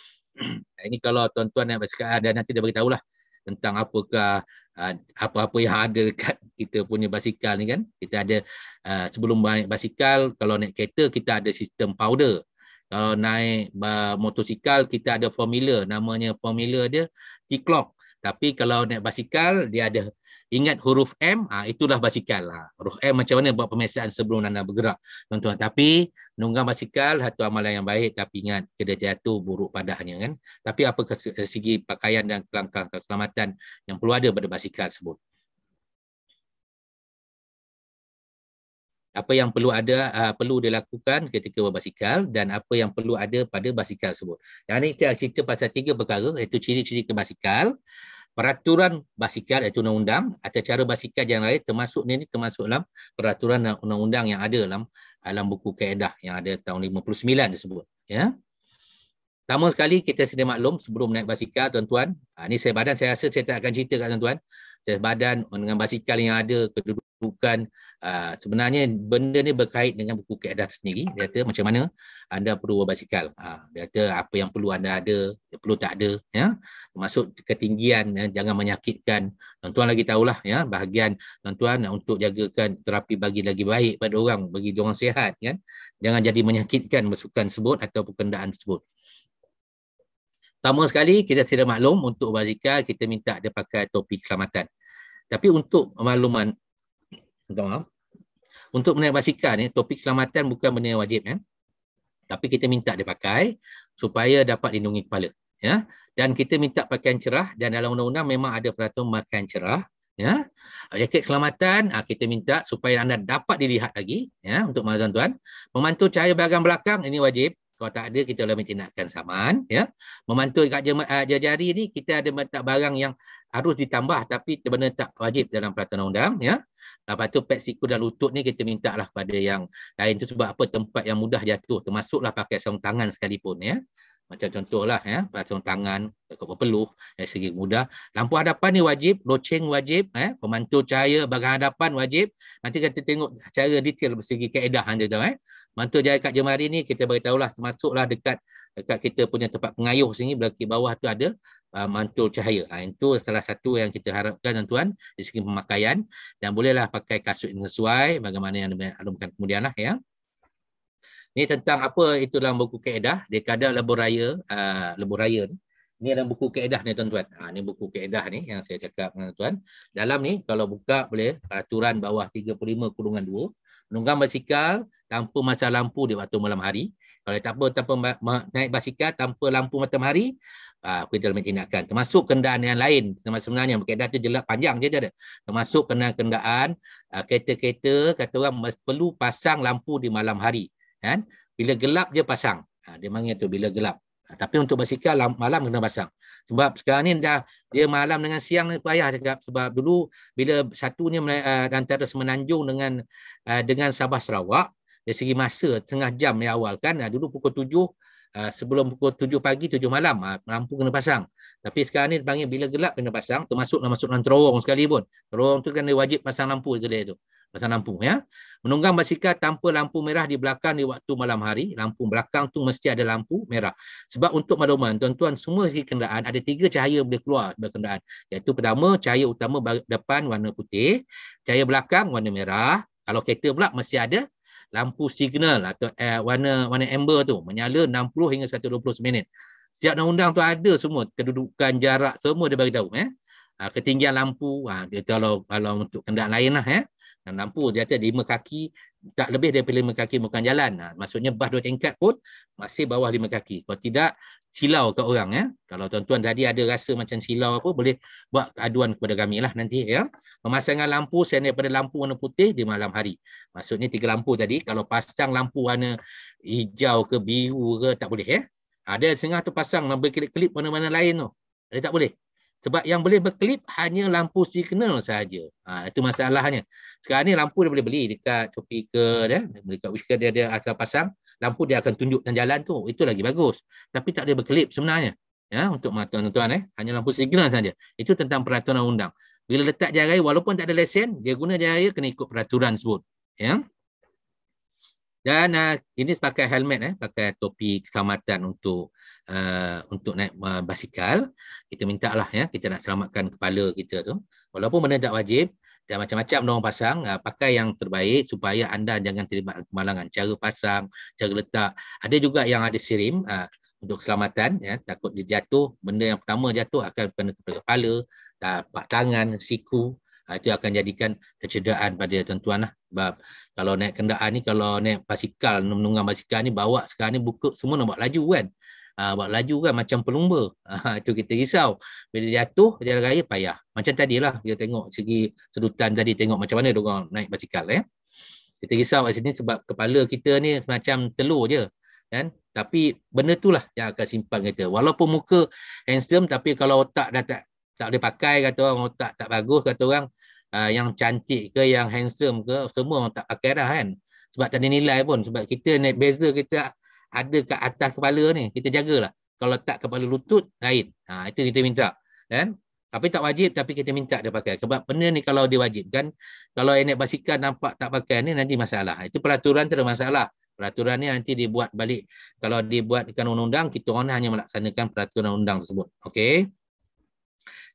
ini kalau tuan-tuan naik basikal dan nanti dia beritahu tentang apakah uh, apa-apa yang ada dekat kita punya basikal ni kan kita ada uh, sebelum naik basikal kalau naik kereta kita ada sistem powder kalau naik uh, motosikal kita ada formula namanya formula dia t tapi kalau naik basikal dia ada ingat huruf M ha, itulah basikal ha, huruf M macam mana buat pemeriksaan sebelum anda bergerak tuan-tuan tapi nunggang basikal satu amalan yang baik tapi ingat kena jatuh buruk padahnya kan tapi apa eh, segi pakaian dan kelangkah keselamatan yang perlu ada pada basikal sebut apa yang perlu ada uh, perlu dilakukan ketika berbasikal dan apa yang perlu ada pada basikal sebut. Yang ini kita cerita pasal tiga perkara iaitu ciri-ciri kebasikal. -ciri peraturan basikal iaitu undang-undang atau cara basikal yang lain termasuk ni termasuk dalam peraturan undang-undang yang ada dalam dalam buku kaedah yang ada tahun 59 disebut ya pertama sekali kita sedia maklum sebelum naik basikal tuan-tuan ini ha, saya badan saya rasa saya tak akan cerita kat tuan-tuan saya badan dengan basikal yang ada kedudukan bukan uh, ah, sebenarnya benda ni berkait dengan buku keadaan sendiri dia kata macam mana anda perlu berbasikal uh, dia kata apa yang perlu anda ada dia perlu tak ada ya termasuk ketinggian ya? jangan menyakitkan tuan-tuan lagi tahulah ya bahagian tuan-tuan untuk jagakan terapi bagi lagi baik pada orang bagi dia orang sihat kan jangan jadi menyakitkan masukan sebut atau perkendaan sebut Pertama sekali, kita tidak maklum untuk berbasikal, kita minta dia pakai topi keselamatan. Tapi untuk makluman Tuan-tuan. Untuk menaik basikal ni, eh, topik keselamatan bukan benda yang wajib. Eh? Tapi kita minta dia pakai supaya dapat lindungi kepala. Ya? Dan kita minta pakaian cerah dan dalam undang-undang memang ada peraturan makan cerah. Ya? Jaket keselamatan, ah, kita minta supaya anda dapat dilihat lagi ya? untuk mahu tuan-tuan. Memantul cahaya bahagian belakang, ini wajib. Kalau tak ada, kita boleh menjenakkan saman. Ya? Memantul kat ah, jari, jari ni, kita ada minta barang yang harus ditambah tapi sebenarnya tak wajib dalam peraturan undang ya. Lepas tu pet siku dan lutut ni kita minta lah kepada yang lain tu sebab apa tempat yang mudah jatuh termasuklah pakai sarung tangan sekalipun ya. Macam contohlah ya, eh, pasang tangan kalau perlu dari segi mudah. Lampu hadapan ni wajib, loceng wajib, eh, pemantul cahaya bahagian hadapan wajib. Nanti kita tengok cara detail dari segi kaedah hang tahu eh. Mantul cahaya kat jemari ni kita bagi tahulah termasuklah dekat dekat kita punya tempat pengayuh sini belaki bawah tu ada uh, mantul cahaya. Ha, itu salah satu yang kita harapkan tuan-tuan dari segi pemakaian dan bolehlah pakai kasut yang sesuai bagaimana yang dimaklumkan kemudianlah ya. Ini tentang apa itu dalam buku kaedah. Dia kata lebur raya. Uh, ah, lebur raya ni. Ini dalam buku kaedah ni tuan-tuan. Ha, ah, ini buku kaedah ni yang saya cakap dengan tuan. Dalam ni kalau buka boleh peraturan bawah 35 kurungan 2. Menunggang basikal tanpa masa lampu di waktu malam hari. Kalau tak apa tanpa naik basikal tanpa lampu malam hari. Uh, ah, kita dalam tindakan. Termasuk kendaraan yang lain. Sebenarnya kaedah tu jelas panjang je ada. Termasuk kendaraan-kendaraan uh, kereta-kereta kata orang perlu pasang lampu di malam hari kan bila gelap dia pasang ha, dia panggil tu bila gelap ha, tapi untuk basikal lam, malam kena pasang sebab sekarang ni dah dia malam dengan siang ni payah cakap sebab dulu bila satunya uh, eh, antara semenanjung dengan uh, dengan Sabah Sarawak dari segi masa tengah jam yang awal kan uh, dulu pukul 7 uh, ha, sebelum pukul 7 pagi 7 malam uh, lampu kena pasang tapi sekarang ni panggil bila gelap kena pasang Termasuklah masuk dalam terowong sekali pun terowong tu kan wajib pasang lampu tu dia tu Kawasan lampu ya. Menunggang basikal tanpa lampu merah di belakang di waktu malam hari, lampu belakang tu mesti ada lampu merah. Sebab untuk makluman tuan-tuan semua si kenderaan ada tiga cahaya boleh keluar dari kenderaan. Iaitu pertama cahaya utama depan warna putih, cahaya belakang warna merah. Kalau kereta pula mesti ada lampu signal atau eh, warna warna amber tu menyala 60 hingga 120 minit. Setiap undang-undang tu ada semua kedudukan jarak semua dia bagi tahu eh. Ya. Ah, ketinggian lampu, ah, kalau kalau untuk kenderaan lain lah eh. Ya lampu dia kata lima kaki tak lebih daripada lima kaki bukan jalan ha, maksudnya bas dua tingkat pun masih bawah lima kaki kalau tidak silau ke orang ya kalau tuan-tuan tadi ada rasa macam silau apa boleh buat aduan kepada kami lah nanti ya pemasangan lampu selain pada lampu warna putih di malam hari maksudnya tiga lampu tadi kalau pasang lampu warna hijau ke biru ke tak boleh ya ada setengah tu pasang lampu kelip-kelip mana-mana lain tu ada tak boleh sebab yang boleh berkelip hanya lampu signal sahaja. Ha, itu masalahnya. Sekarang ni lampu dia boleh beli dekat Tropical, ya. dekat Wishka dia ada asal pasang. Lampu dia akan tunjukkan jalan tu. Itu lagi bagus. Tapi tak boleh berkelip sebenarnya. Ya, untuk mata tuan-tuan. Eh. Hanya lampu signal saja. Itu tentang peraturan undang. Bila letak jari, walaupun tak ada lesen, dia guna jari, kena ikut peraturan sebut. Ya dan uh, ini pakai helmet eh pakai topi keselamatan untuk uh, untuk naik uh, basikal kita minta lah ya kita nak selamatkan kepala kita tu walaupun benda tak wajib dan macam-macam orang pasang uh, pakai yang terbaik supaya anda jangan terlibat kemalangan cara pasang cara letak ada juga yang ada sirim uh, untuk keselamatan ya takut dia jatuh benda yang pertama jatuh akan kena kepala dapat tangan siku Ha, itu akan jadikan kecederaan pada tuan-tuan lah. Sebab kalau naik kenderaan ni, kalau naik basikal, menunggang basikal ni, bawa sekarang ni buku semua nak buat laju kan. Uh, buat laju kan macam pelumba. Ha, uh, itu kita risau. Bila jatuh, jalan raya payah. Macam tadilah kita tengok segi sedutan tadi, tengok macam mana mereka naik basikal. Eh? Kita risau kat sini sebab kepala kita ni macam telur je. Kan? Tapi benda lah yang akan simpan kita. Walaupun muka handsome, tapi kalau otak dah tak tak boleh pakai kata orang otak tak bagus kata orang uh, yang cantik ke yang handsome ke semua orang tak pakai dah kan sebab tak ada nilai pun sebab kita naik beza kita ada kat atas kepala ni kita jagalah kalau tak kepala lutut lain ha, itu kita minta kan tapi tak wajib tapi kita minta dia pakai sebab benda ni kalau dia wajib kan kalau anak basikal nampak tak pakai ni nanti masalah itu peraturan tak ada masalah peraturan ni nanti dibuat balik kalau dibuatkan undang-undang kita orang hanya melaksanakan peraturan undang tersebut okey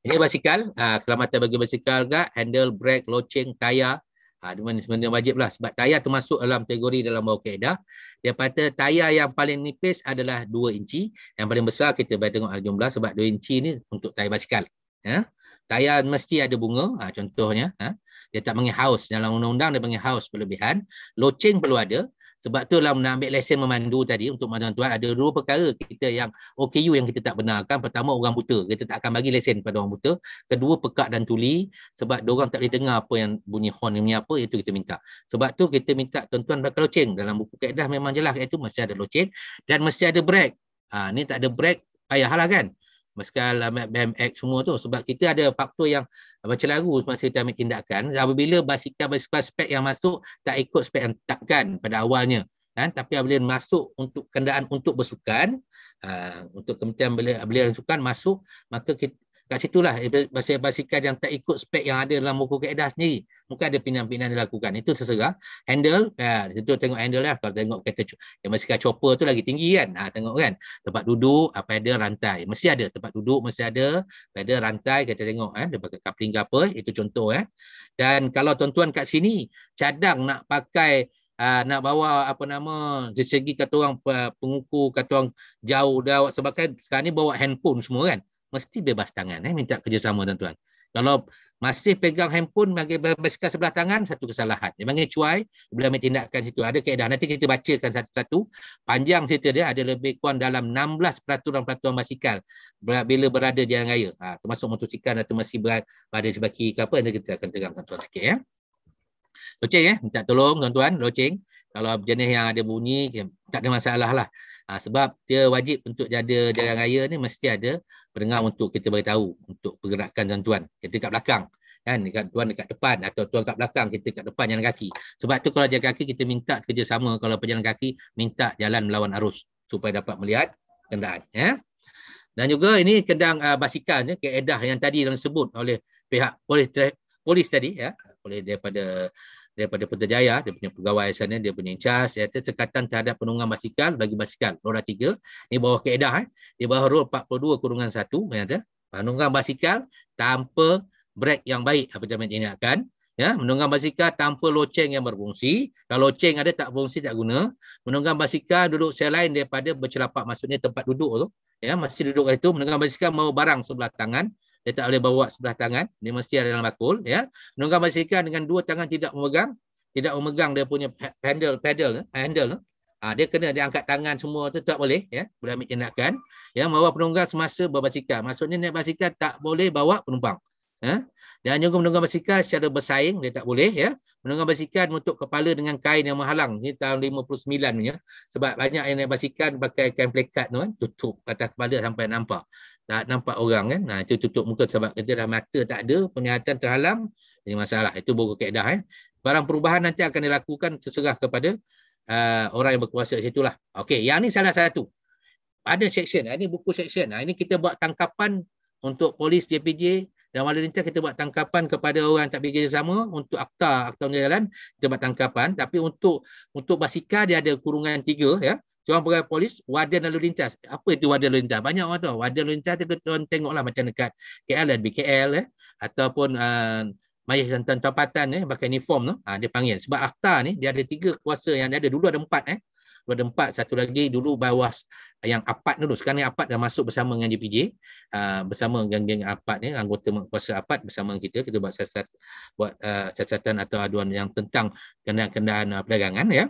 ini basikal, uh, keselamatan bagi basikal juga, handle, brake, loceng, tayar. Ha, uh, dengan sebenarnya wajib lah sebab tayar termasuk dalam kategori dalam bawah kaedah. Dia kata tayar yang paling nipis adalah 2 inci. Yang paling besar kita boleh tengok jumlah sebab 2 inci ni untuk tayar basikal. Ya. tayar mesti ada bunga, uh, contohnya. Uh, dia tak panggil haus. Dalam undang-undang dia panggil haus berlebihan. Loceng perlu ada. Sebab itulah nak ambil lesen memandu tadi untuk mandang tuan ada dua perkara kita yang OKU yang kita tak benarkan. Pertama orang buta. Kita tak akan bagi lesen pada orang buta. Kedua pekak dan tuli sebab dia orang tak boleh dengar apa yang bunyi horn ni apa itu kita minta. Sebab tu kita minta tuan-tuan bakal loceng dalam buku kaedah memang jelas iaitu mesti ada loceng dan mesti ada break. Ha, ni tak ada break payahlah kan. Meskal, BMX ah, semua tu sebab kita ada faktor yang bercelaru ah, semasa kita ambil tindakan apabila basikal-basikal spek yang masuk tak ikut spek yang tetapkan pada awalnya kan? tapi apabila masuk untuk kenderaan untuk bersukan uh, untuk kemudian belia, belia dan masuk maka kita, kat situlah eh, basikal-basikal yang tak ikut spek yang ada dalam buku kaedah sendiri mungkin ada pinan-pinan dilakukan itu terserah handle ya ha, itu tengok handle lah kalau tengok kereta yang basikal chopper tu lagi tinggi kan ha, tengok kan tempat duduk apa ah, ada rantai mesti ada tempat duduk mesti ada pada rantai kita tengok kan dia pakai coupling ke apa itu contoh eh dan kalau tuan-tuan kat sini cadang nak pakai Uh, nak bawa apa nama segi kata orang uh, pengukur kata orang jauh dah sebabkan sekarang ni bawa handphone semua kan mesti bebas tangan eh minta kerjasama tuan-tuan. Kalau masih pegang handphone bagi bebaskan sebelah tangan satu kesalahan. Dia panggil cuai boleh ambil tindakan situ. Ada kaedah nanti kita bacakan satu-satu. Panjang cerita dia ada lebih kurang dalam 16 peraturan-peraturan basikal bila berada di jalan raya. Ha, termasuk motosikal atau masih berada di sebaki ke apa kita akan terangkan tuan sikit ya. Eh? Loceng ya, eh? minta tolong tuan-tuan, loceng. Kalau jenis yang ada bunyi, tak ada masalah lah. Ha, sebab dia wajib untuk jaga jalan raya ni mesti ada pendengar untuk kita tahu untuk pergerakan tuan-tuan kita dekat belakang kan dekat tuan dekat depan atau tuan dekat belakang kita dekat depan jalan kaki sebab tu kalau jalan kaki kita minta kerjasama kalau pejalan kaki minta jalan melawan arus supaya dapat melihat kenderaan ya dan juga ini kendang uh, basikal ni ya, keedah yang tadi yang disebut oleh pihak polis polis tadi ya oleh daripada uh, daripada Putra Jaya, dia punya pegawai sana, dia punya incas, iaitu sekatan terhadap penunggang basikal bagi basikal. Roda 3, ini bawah keedah. Eh. Di bawah rule 42 kurungan 1, menyata, penunggang basikal tanpa brek yang baik, apa yang saya ingatkan. Ya, menunggang basikal tanpa loceng yang berfungsi. Kalau loceng ada tak fungsi, tak guna. Menunggang basikal duduk selain daripada bercelapak, maksudnya tempat duduk tu. Ya, masih duduk kat situ, menunggang basikal mau barang sebelah tangan, dia tak boleh bawa sebelah tangan dia mesti ada dalam bakul ya menunggang basikal dengan dua tangan tidak memegang tidak memegang dia punya handle pedal eh, handle ha, dia kena dia angkat tangan semua tu tak boleh ya boleh ambil tindakan ya bawa penunggang semasa basikal, maksudnya naik basikal tak boleh bawa penumpang ya dan juga menunggang basikal secara bersaing dia tak boleh ya menunggang basikal untuk kepala dengan kain yang menghalang ni tahun 59 punya sebab banyak yang naik basikal pakai kain plekat tu kan tutup atas kepala sampai nampak tak nampak orang kan. Nah, itu tutup muka sebab kita dah mata tak ada, penglihatan terhalang, ini masalah. Itu buku kaedah eh. Barang perubahan nanti akan dilakukan seserah kepada uh, orang yang berkuasa di situlah. Okey, yang ni salah satu. Ada section, ini buku section. Nah, ini kita buat tangkapan untuk polis JPJ dan wala lintas kita buat tangkapan kepada orang tak bekerja sama untuk akta akta jalan kita buat tangkapan tapi untuk untuk basikal dia ada kurungan tiga ya seorang pegawai polis warden lalu lintas apa itu warden lalu lintas banyak orang tahu warden lalu lintas tu tuan tengoklah macam dekat KL dan BKL eh ataupun uh, mayat jantan tempatan eh pakai uniform tu uh, dia panggil sebab akta ni dia ada tiga kuasa yang dia ada dulu ada empat eh dulu ada empat satu lagi dulu bawah yang apat dulu sekarang ni apat dah masuk bersama dengan DPJ uh, ah, bersama dengan apat ni anggota kuasa apat bersama kita kita buat siasat buat uh, siasatan atau aduan yang tentang kenaan-kenaan uh, perdagangan ya yeah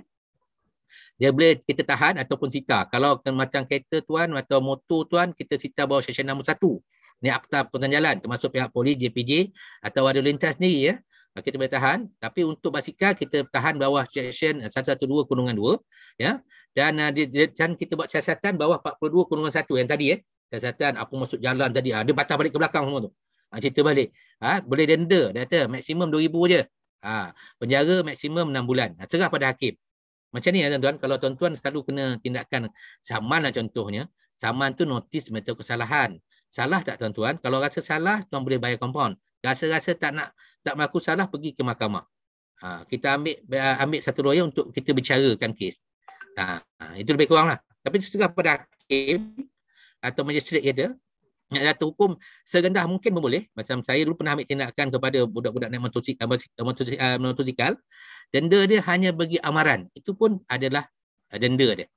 dia boleh kita tahan ataupun sita. Kalau macam kereta tuan atau motor tuan, kita sita bawah Seksyen satu. Ini Akta Pertuan Jalan termasuk pihak polis, JPJ atau warga lintas sendiri ya. Ah, kita boleh tahan. Tapi untuk basikal, kita tahan bawah Seksyen 112 Kunungan 2. Ya. Dan, ah, dan kita buat siasatan bawah 42 Kunungan 1 yang tadi ya. Siasatan apa masuk jalan tadi. Ha, dia patah balik ke belakang semua tu. Ha, cerita balik. Ha, boleh denda. Dia kata maksimum RM2,000 je. Ha, penjara maksimum 6 bulan. Ha, serah pada hakim. Macam ni ya tuan-tuan, kalau tuan-tuan selalu kena tindakan saman lah contohnya, saman tu notis metode kesalahan. Salah tak tuan-tuan? Kalau rasa salah, tuan boleh bayar kompon. Rasa-rasa tak nak tak mengaku salah, pergi ke mahkamah. Ha, kita ambil ah, ambil satu lawyer untuk kita bicarakan kes. Ha, ha itu lebih kurang lah. Tapi setengah pada hakim atau magistrate kita, Jatuh hukum serendah mungkin boleh. Macam saya dulu pernah ambil tindakan kepada budak-budak naik motosikal. motosikal, motosikal, motosikal. Denda dia hanya bagi amaran. Itu pun adalah uh, denda dia.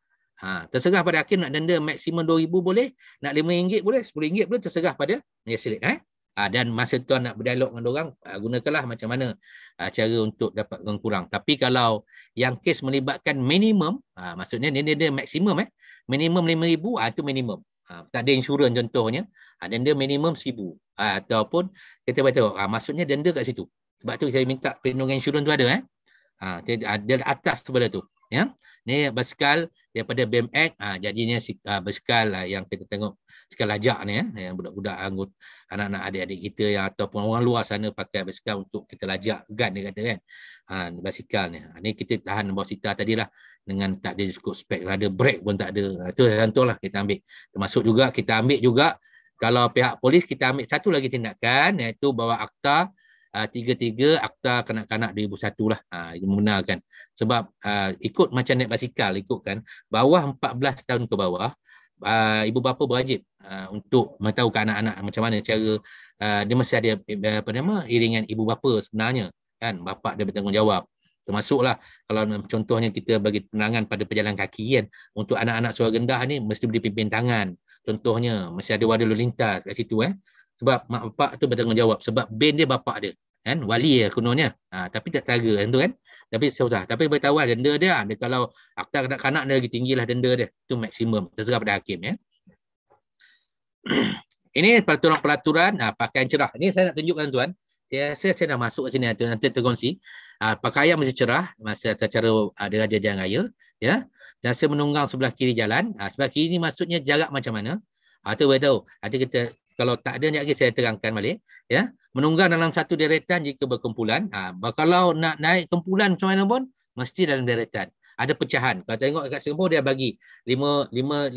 Ha, terserah pada hakim nak denda maksimum RM2,000 boleh. Nak RM5 boleh. RM10 boleh. Terserah pada penyiasat silik. Eh? Ha, dan masa tuan nak berdialog dengan orang, uh, gunakanlah macam mana ha, cara untuk dapat kurang. Tapi kalau yang kes melibatkan minimum, ha, maksudnya denda dia maksimum. Eh? Minimum RM5,000, ha, itu minimum. Ha, tak ada insurans contohnya, ha, denda minimum RM1,000. Ha, ataupun kita boleh tengok, ha, maksudnya denda kat situ. Sebab tu saya minta perlindungan insurans tu ada. Eh? ada atas kepada tu. Ya? Ni berskal daripada BMX jadinya ha, lah yang kita tengok skal lajak ni. Eh? Yang budak-budak anggut anak-anak adik-adik kita yang ataupun orang luar sana pakai berskal untuk kita lajak gun dia kata kan. Ha, basikal ni. Ha, ni kita tahan bawah sitar tadilah dengan tak ada cukup spek rada break pun tak ada itu ha, contohlah kita ambil termasuk juga kita ambil juga kalau pihak polis kita ambil satu lagi tindakan iaitu bawa akta uh, ha, tiga akta kanak-kanak 2001 lah ha, uh, membenarkan sebab uh, ikut macam naik basikal ikut kan bawah 14 tahun ke bawah uh, ibu bapa berwajib uh, untuk mengetahui ke anak-anak macam mana cara uh, dia mesti ada eh, apa nama iringan ibu bapa sebenarnya kan bapa dia bertanggungjawab termasuklah kalau contohnya kita bagi penerangan pada perjalanan kaki kan untuk anak-anak suara rendah ni mesti boleh pimpin tangan contohnya mesti ada wadah lintas kat situ eh sebab mak bapak tu bertanggungjawab sebab ben dia bapak dia kan wali ya kononnya ha, tapi tak tara kan tu kan tapi susah tapi beritahu lah denda dia, ha, dia kalau akta kanak-kanak dia lagi lah denda dia Itu maksimum terserah pada hakim ya ini peraturan-peraturan ha, pakaian cerah ini saya nak tunjukkan tuan saya rasa saya dah masuk ke sini nanti terkongsi uh, ah, pakaian mesti cerah masa acara ada raja jalan raya ya dan saya menunggang sebelah kiri jalan uh, sebelah kiri ni maksudnya jarak macam mana atau ah, uh, boleh tahu kita kalau tak ada lagi saya terangkan balik ya menunggang dalam satu deretan jika berkumpulan uh, kalau nak naik kumpulan macam mana pun mesti dalam deretan ada pecahan. Kalau tengok dekat Singapura dia bagi 5 5 5 5.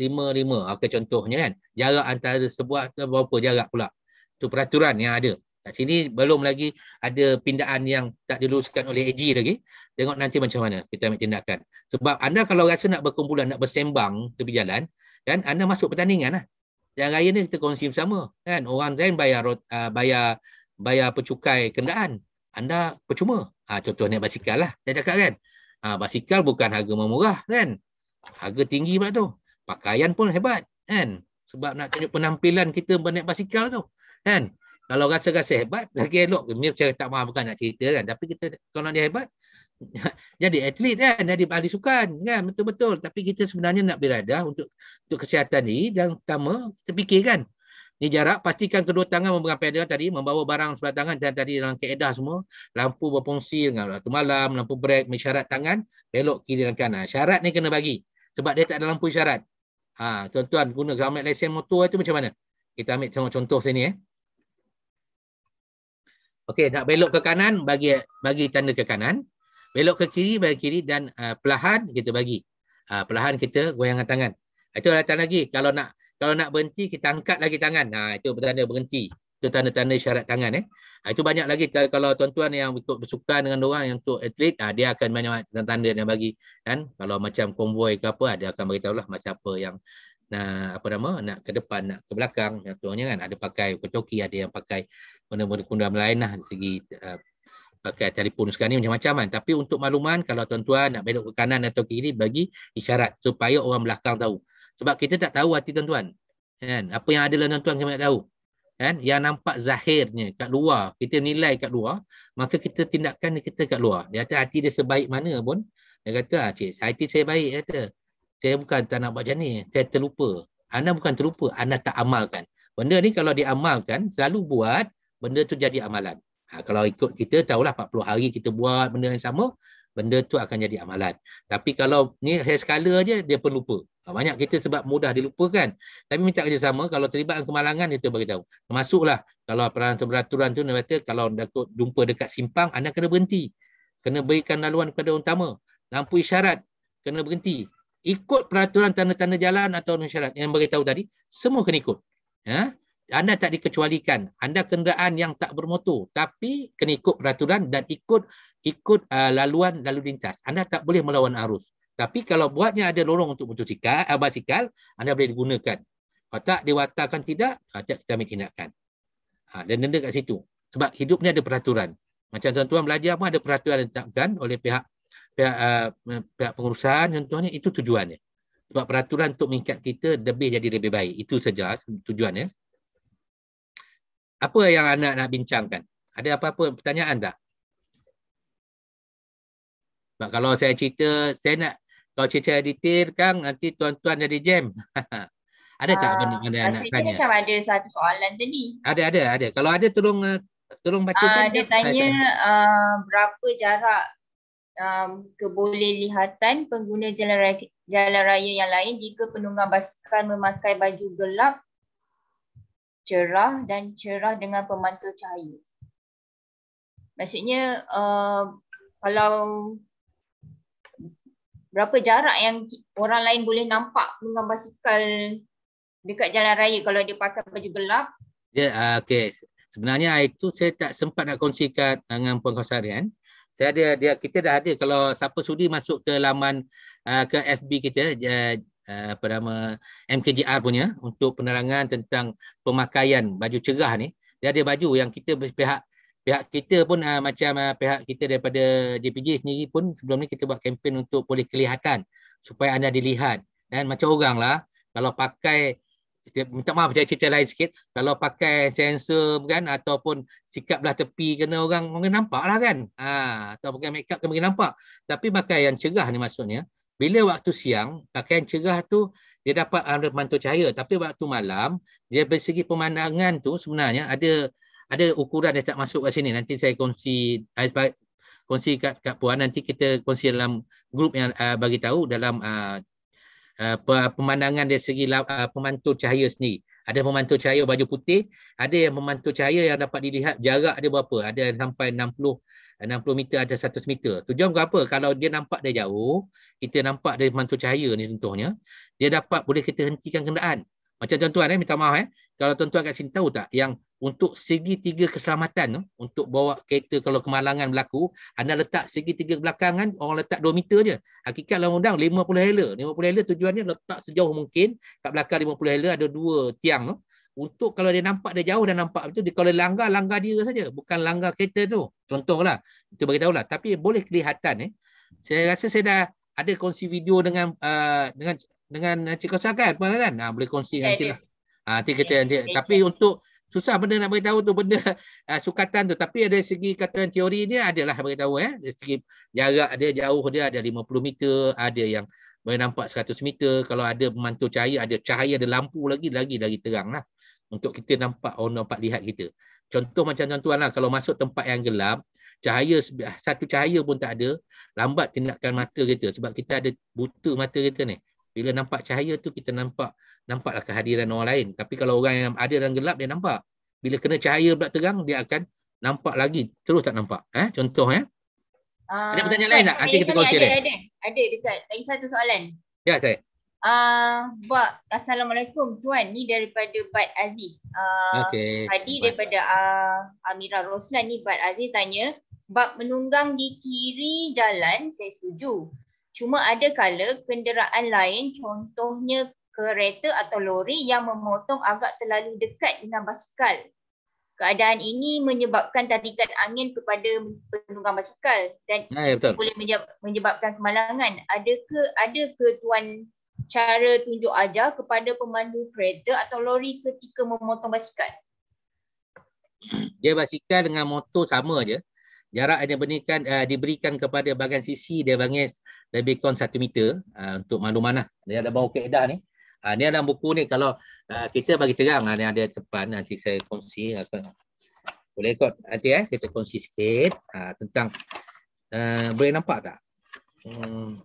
Okey contohnya kan. Jarak antara sebuah ke berapa jarak pula. Itu peraturan yang ada. Kat sini belum lagi ada pindaan yang tak diluluskan oleh AG lagi. Tengok nanti macam mana kita ambil tindakan. Sebab anda kalau rasa nak berkumpulan, nak bersembang tepi jalan, kan anda masuk pertandingan lah. Yang raya ni kita kongsi bersama. Kan? Orang lain bayar uh, bayar bayar pecukai kendaan. Anda percuma. Ha, ah, contoh naik basikal lah. Saya cakap kan. Ha, basikal bukan harga murah. kan. Harga tinggi pula tu. Pakaian pun hebat kan. Sebab nak tunjuk penampilan kita naik basikal tu. Kan? kalau rasa-rasa hebat lagi elok ke macam tak mahu bukan nak cerita kan tapi kita kalau nak dia hebat jadi atlet kan jadi ahli sukan kan betul-betul tapi kita sebenarnya nak berada untuk untuk kesihatan ni dan utama kita fikirkan ni jarak pastikan kedua tangan memegang pedal tadi membawa barang sebelah tangan dan tadi dalam keedah semua lampu berfungsi dengan waktu malam lampu break mesyarat tangan belok kiri dan kanan syarat ni kena bagi sebab dia tak ada lampu syarat. ha, tuan-tuan guna helmet lesen motor itu macam mana kita ambil contoh, contoh sini eh Okey, nak belok ke kanan bagi bagi tanda ke kanan. Belok ke kiri bagi kiri dan uh, perlahan kita bagi. Uh, perlahan kita goyangkan tangan. Itu latihan lagi. Kalau nak kalau nak berhenti kita angkat lagi tangan. Nah, itu tanda berhenti. Itu tanda-tanda syarat tangan eh. Uh, itu banyak lagi kalau tuan-tuan yang ikut bersukan dengan orang yang untuk atlet, uh, dia akan banyak tanda-tanda yang bagi. kan kalau macam konvoi ke apa, dia akan beritahu lah macam apa yang nak apa nama nak ke depan nak ke belakang contohnya kan ada pakai kecoki ada yang pakai benda-benda kundam lain lah Dari segi uh, pakai telefon sekarang ni macam-macam kan tapi untuk makluman kalau tuan-tuan nak belok ke kanan atau ke kiri bagi isyarat supaya orang belakang tahu sebab kita tak tahu hati tuan-tuan kan apa yang ada dalam tuan-tuan kita tak tahu kan yang nampak zahirnya kat luar kita nilai kat luar maka kita tindakan kita kat luar dia kata hati dia sebaik mana pun dia kata ah, cik, hati saya baik dia kata saya bukan tak nak buat macam ni. Saya terlupa. Anda bukan terlupa. Anda tak amalkan. Benda ni kalau diamalkan, selalu buat, benda tu jadi amalan. Ha, kalau ikut kita, tahulah 40 hari kita buat benda yang sama, benda tu akan jadi amalan. Tapi kalau ni hair skala je, dia pun lupa. Ha, banyak kita sebab mudah dilupakan. Tapi minta kerjasama, kalau terlibat kemalangan, kita bagi tahu. Masuklah, kalau peraturan-peraturan tu, kata, kalau Datuk jumpa dekat simpang, anda kena berhenti. Kena berikan laluan kepada utama. Lampu isyarat, kena berhenti ikut peraturan tanda-tanda jalan atau syarat yang beritahu tadi, semua kena ikut. Ya? Anda tak dikecualikan. Anda kenderaan yang tak bermotor. Tapi kena ikut peraturan dan ikut ikut uh, laluan lalu lintas. Anda tak boleh melawan arus. Tapi kalau buatnya ada lorong untuk motosikal, uh, basikal, anda boleh digunakan. Kalau tak diwatakan tidak, uh, tak kita ambil tindakan. Ha, dan denda kat situ. Sebab hidupnya ada peraturan. Macam tuan-tuan belajar pun ada peraturan yang ditetapkan oleh pihak pihak, uh, pihak perusahaan contohnya itu tujuannya sebab peraturan untuk mengikat kita lebih jadi lebih baik itu saja tujuannya apa yang anda nak bincangkan ada apa-apa pertanyaan tak sebab kalau saya cerita saya nak kalau cerita detail kan nanti tuan-tuan jadi jam ada tak ah, benda uh, anak tanya macam ada satu soalan ni. ada ada ada kalau ada tolong eh, Tolong baca uh, dia lah. tanya uh, berapa jarak um, kebolehlihatan pengguna jalan raya, jalan raya yang lain jika penunggang basikal memakai baju gelap, cerah dan cerah dengan pemantul cahaya. Maksudnya uh, kalau berapa jarak yang orang lain boleh nampak penunggang basikal dekat jalan raya kalau dia pakai baju gelap? Ya, yeah, uh, okay. Sebenarnya itu saya tak sempat nak kongsikan dengan Puan Kausarian saya ada dia kita dah ada kalau siapa sudi masuk ke laman uh, ke FB kita uh, apa nama MKJR punya untuk penerangan tentang pemakaian baju cerah ni dia ada baju yang kita pihak pihak kita pun uh, macam uh, pihak kita daripada JPJ sendiri pun sebelum ni kita buat kempen untuk boleh kelihatan supaya anda dilihat dan macam lah kalau pakai minta maaf saya cerita lain sikit kalau pakai sensor kan ataupun sikap belah tepi kena orang mungkin nampak lah kan ha, atau pakai make up kena nampak tapi pakai yang cerah ni maksudnya bila waktu siang pakai yang cerah tu dia dapat ada mantul cahaya tapi waktu malam dia dari segi pemandangan tu sebenarnya ada ada ukuran yang tak masuk kat sini nanti saya kongsi saya kongsi kat, kat puan nanti kita kongsi dalam grup yang uh, bagi tahu dalam uh, uh, pemandangan dari segi uh, pemantul cahaya sendiri. Ada pemantul cahaya baju putih, ada yang pemantul cahaya yang dapat dilihat jarak dia berapa. Ada sampai 60 60 meter atau 100 meter. Tujuan berapa? Kalau dia nampak dia jauh, kita nampak dari pemantul cahaya ni contohnya, dia dapat boleh kita hentikan kenderaan macam tuan-tuan eh, minta maaf eh. Kalau tuan-tuan kat sini tahu tak yang untuk segi tiga keselamatan eh, untuk bawa kereta kalau kemalangan berlaku, anda letak segi tiga belakangan, orang letak dua meter je. Hakikat dalam undang 50 helder. 50 helder tujuannya letak sejauh mungkin. Kat belakang 50 helder ada dua tiang. Eh. Untuk kalau dia nampak dia jauh dan nampak betul, dia, kalau dia langgar, langgar dia saja. Bukan langgar kereta tu. lah. Itu beritahu lah. Tapi boleh kelihatan. Eh. Saya rasa saya dah ada kongsi video dengan uh, dengan dengan eh, Cik Kosa kan? Apa kan? Ha, boleh kongsi okay, nanti lah. Ha, nanti kita okay, nanti. Okay. Tapi untuk susah benda nak beritahu tu benda uh, sukatan tu. Tapi ada segi kata teori ni adalah beritahu eh. Dari segi jarak dia jauh dia ada 50 meter. Ada yang boleh nampak 100 meter. Kalau ada mantu cahaya, ada cahaya, ada lampu lagi, lagi lagi terang lah. Untuk kita nampak, orang oh, nampak lihat kita. Contoh macam tuan-tuan lah, kalau masuk tempat yang gelap, cahaya satu cahaya pun tak ada lambat tindakan mata kita sebab kita ada buta mata kita ni bila nampak cahaya tu kita nampak nampaklah kehadiran orang lain. Tapi kalau orang yang ada dalam gelap dia nampak. Bila kena cahaya pula terang dia akan nampak lagi terus tak nampak. Eh contoh ya. Eh? Uh, ada ah, pertanyaan lain tak? Nanti kita kongsi ada, ada, ada. ada dekat lagi satu soalan. Ya saya. Uh, Assalamualaikum Tuan Ni daripada Bad Aziz uh, ah, okay. Tadi Bad. daripada uh, Amira Roslan ni Bad Aziz tanya Bak menunggang di kiri jalan Saya setuju Cuma ada kala kenderaan lain contohnya kereta atau lori yang memotong agak terlalu dekat dengan basikal. Keadaan ini menyebabkan tarikan angin kepada penunggang basikal dan ya, ya, boleh menyebabkan kemalangan. Adakah ada ke tuan cara tunjuk ajar kepada pemandu kereta atau lori ketika memotong basikal? Dia basikal dengan motor sama aja. Jarak yang diberikan, uh, eh, diberikan kepada bahagian sisi dia bangis lebih kurang satu meter uh, untuk makluman lah. Dia ada bawa keedah ni. Uh, ah, ni dalam buku ni kalau uh, kita bagi terang ada ada cepat nanti saya kongsi akan boleh kot nanti eh kita kongsi sikit uh, tentang uh, boleh nampak tak? Hmm.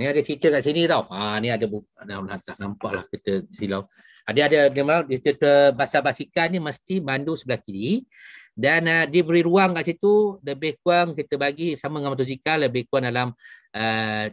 Ni ada cerita kat sini tau. Ha, ni ada buku. Nah, tak lah kita silau. Ada ada dia mahu dia cerita basah basikan ni mesti mandu sebelah kiri dan uh, eh, beri ruang kat situ lebih kurang kita bagi sama dengan motosikal lebih kurang dalam uh,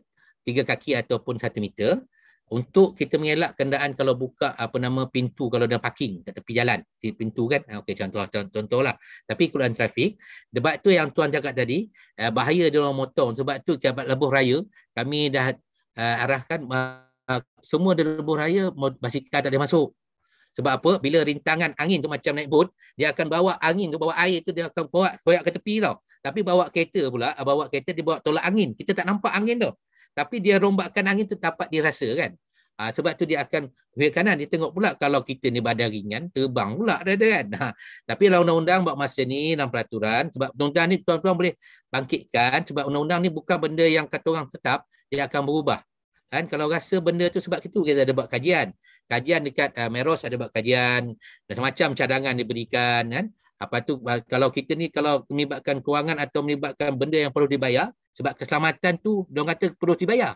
tiga kaki ataupun satu meter untuk kita mengelak kenderaan kalau buka apa nama pintu kalau dah parking kat tepi jalan di pintu kan eh, okey contoh contohlah tapi keluaran trafik debat tu yang tuan cakap tadi uh, bahaya dia orang motor sebab tu kabat lebuh raya kami dah uh, arahkan uh, semua di lebuh raya basikal tak boleh masuk sebab apa? Bila rintangan angin tu macam naik bot, dia akan bawa angin tu, bawa air tu, dia akan bawa korak ke tepi tau. Tapi bawa kereta pula, ah, bawa kereta dia bawa tolak angin. Kita tak nampak angin tu. Tapi dia rombakkan angin tu dapat dirasa kan. Ha, sebab tu dia akan ke kanan. Dia tengok pula kalau kita ni badan ringan, terbang pula dia, dia kan. Ha. Tapi kalau undang-undang buat masa ni dalam peraturan, sebab undang-undang ni tuan-tuan boleh bangkitkan. Sebab undang-undang ni bukan benda yang kata orang tetap, dia akan berubah. Kan? Kalau rasa benda tu sebab itu kita ada buat kajian kajian dekat uh, Meros ada buat kajian dan macam cadangan diberikan kan apa tu kalau kita ni kalau melibatkan kewangan atau melibatkan benda yang perlu dibayar sebab keselamatan tu dong kata perlu dibayar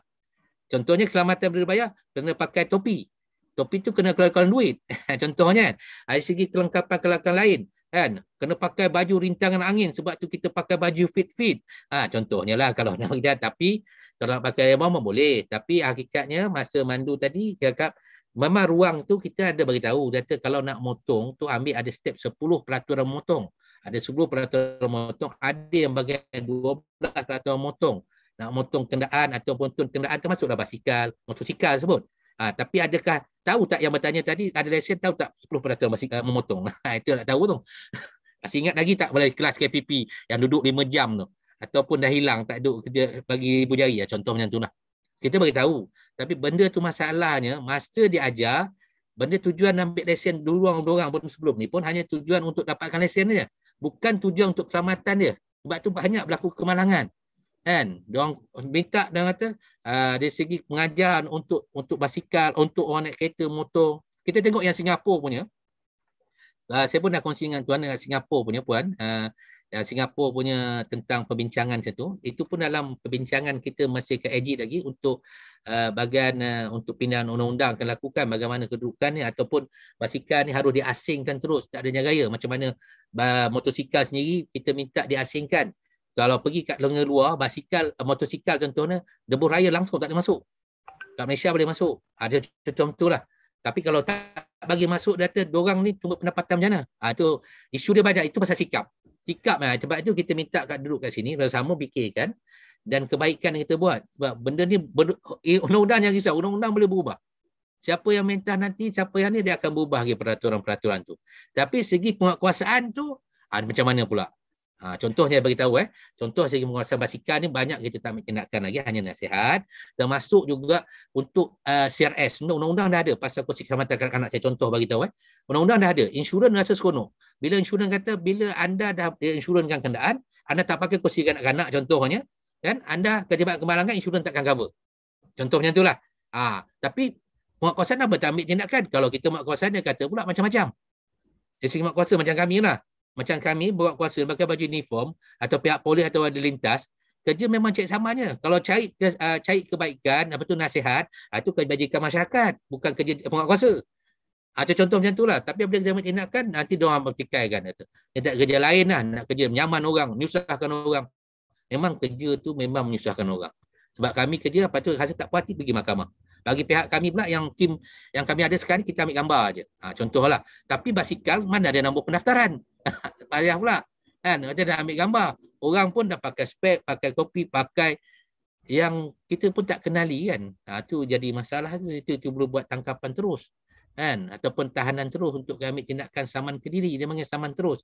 contohnya keselamatan perlu dibayar kena pakai topi topi tu kena keluarkan duit contohnya ada segi kelengkapan-kelengkapan lain kan kena pakai baju rintangan angin sebab tu kita pakai baju fit fit ha, contohnya lah kalau nak kita tapi kalau nak pakai yang boleh tapi hakikatnya masa mandu tadi dia cakap Memang ruang tu kita ada bagi tahu kata kalau nak motong tu ambil ada step 10 peraturan motong. Ada 10 peraturan motong, ada yang bagi 12 peraturan motong. Nak motong kenderaan ataupun tun kenderaan termasuklah basikal, motosikal sebut. Ha, tapi adakah tahu tak yang bertanya tadi ada lesen tahu tak 10 peraturan basikal memotong. Ha, itu nak tahu tu. Masih ingat lagi tak balik kelas KPP yang duduk 5 jam tu ataupun dah hilang tak duduk kerja bagi ibu jari ya contoh macam tu lah kita bagi tahu tapi benda tu masalahnya masa dia ajar benda tujuan ambil lesen dulu orang dua orang sebelum ni pun hanya tujuan untuk dapatkan lesen dia bukan tujuan untuk keselamatan dia sebab tu banyak berlaku kemalangan kan dia orang minta dan kata uh, dari segi pengajaran untuk untuk basikal untuk orang naik kereta motor kita tengok yang Singapura punya uh, saya pun dah kongsi dengan tuan dengan Singapura punya puan uh, uh, ah, Singapura punya tentang perbincangan macam tu itu pun dalam perbincangan kita masih ke AG lagi untuk uh, bagian uh, untuk pindahan undang-undang akan lakukan bagaimana kedudukan ni ataupun basikal ni harus diasingkan terus tak ada jaga macam mana uh, motosikal sendiri kita minta diasingkan kalau pergi kat lengan luar basikal uh, motosikal contohnya debur raya langsung tak boleh masuk kat Malaysia boleh masuk ada uh, contoh tu lah tapi kalau tak bagi masuk data dua ni tunggu pendapatan macam mana? Ah ha, tu isu dia banyak itu pasal sikap sikap lah. Sebab tu kita minta kat duduk kat sini bersama fikirkan dan kebaikan yang kita buat. Sebab benda ni undang-undang yang risau. Undang-undang boleh berubah. Siapa yang mentah nanti, siapa yang ni dia akan berubah ke peraturan-peraturan tu. Tapi segi penguatkuasaan tu ada ah, macam mana pula? Ha, contohnya bagi tahu eh. Contoh segi menguasai basikal ni banyak kita tak kenakan lagi hanya nasihat. Termasuk juga untuk uh, eh, CRS. Undang-undang dah ada pasal kursi keselamatan kanak-kanak saya contoh bagi tahu eh. Undang-undang dah ada. Insurans rasa seronok. Bila insurans kata bila anda dah insuranskan kenderaan, anda tak pakai kursi kanak-kanak contohnya, kan? Anda terjebak kemalangan insurans takkan cover. Contoh macam itulah. Ha, tapi mak kuasa nak ambil tindakan kalau kita mak kuasa dia kata pula macam-macam. Dari segi muat kuasa macam kami lah macam kami buat kuasa pakai baju uniform atau pihak polis atau ada lintas kerja memang cek samanya kalau cari uh, kebaikan apa tu nasihat itu ah, kebajikan masyarakat bukan kerja penguat kuasa atau ah, contoh macam itulah tapi apabila kita menyenakkan nanti dia orang bertikai kan kata dia tak kerja lain lah nak kerja menyaman orang menyusahkan orang memang kerja tu memang menyusahkan orang sebab kami kerja apa tu rasa tak puas hati pergi mahkamah bagi pihak kami pula yang tim yang kami ada sekarang kita ambil gambar aje. Ha, contohlah. Tapi basikal mana ada nombor pendaftaran? payah pula kan macam dah ambil gambar orang pun dah pakai spek pakai kopi pakai yang kita pun tak kenali kan ha, tu jadi masalah tu itu tu perlu buat tangkapan terus kan ataupun tahanan terus untuk kami tindakan saman kediri dia panggil saman terus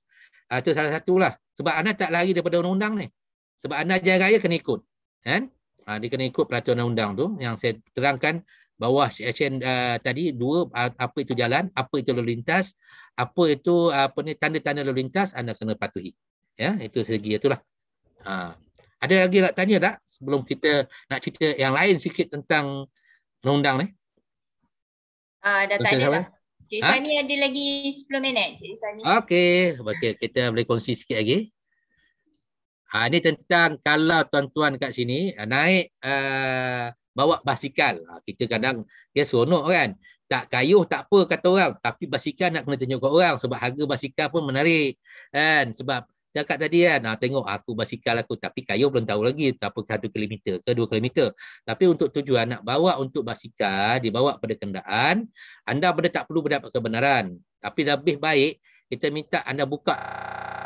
ha, itu salah satulah sebab anda tak lari daripada undang-undang ni sebab anda jaya raya kena ikut kan ha, dia kena ikut peraturan undang tu yang saya terangkan bawah section uh, tadi dua uh, apa itu jalan apa itu lalu lintas apa itu uh, apa ni tanda-tanda lalu lintas anda kena patuhi ya itu segi itulah ha. ada lagi nak tanya tak sebelum kita nak cerita yang lain sikit tentang undang-undang ni ah dah tak ada lah. Cik ha? Sani ada lagi 10 minit Cik Sani. Okey, okey kita boleh kongsi sikit lagi. Ha, ini tentang kalau tuan-tuan kat sini uh, naik uh, bawa basikal. Ha, kita kadang dia seronok kan. Tak kayuh tak apa kata orang. Tapi basikal nak kena tunjuk kat orang. Sebab harga basikal pun menarik. Kan? Sebab cakap tadi kan. Ha, tengok aku basikal aku. Tapi kayuh belum tahu lagi. tak Apa satu kilometer ke dua kilometer. Tapi untuk tujuan nak bawa untuk basikal. Dibawa pada kendaraan. Anda benda tak perlu mendapat kebenaran. Tapi lebih baik kita minta anda buka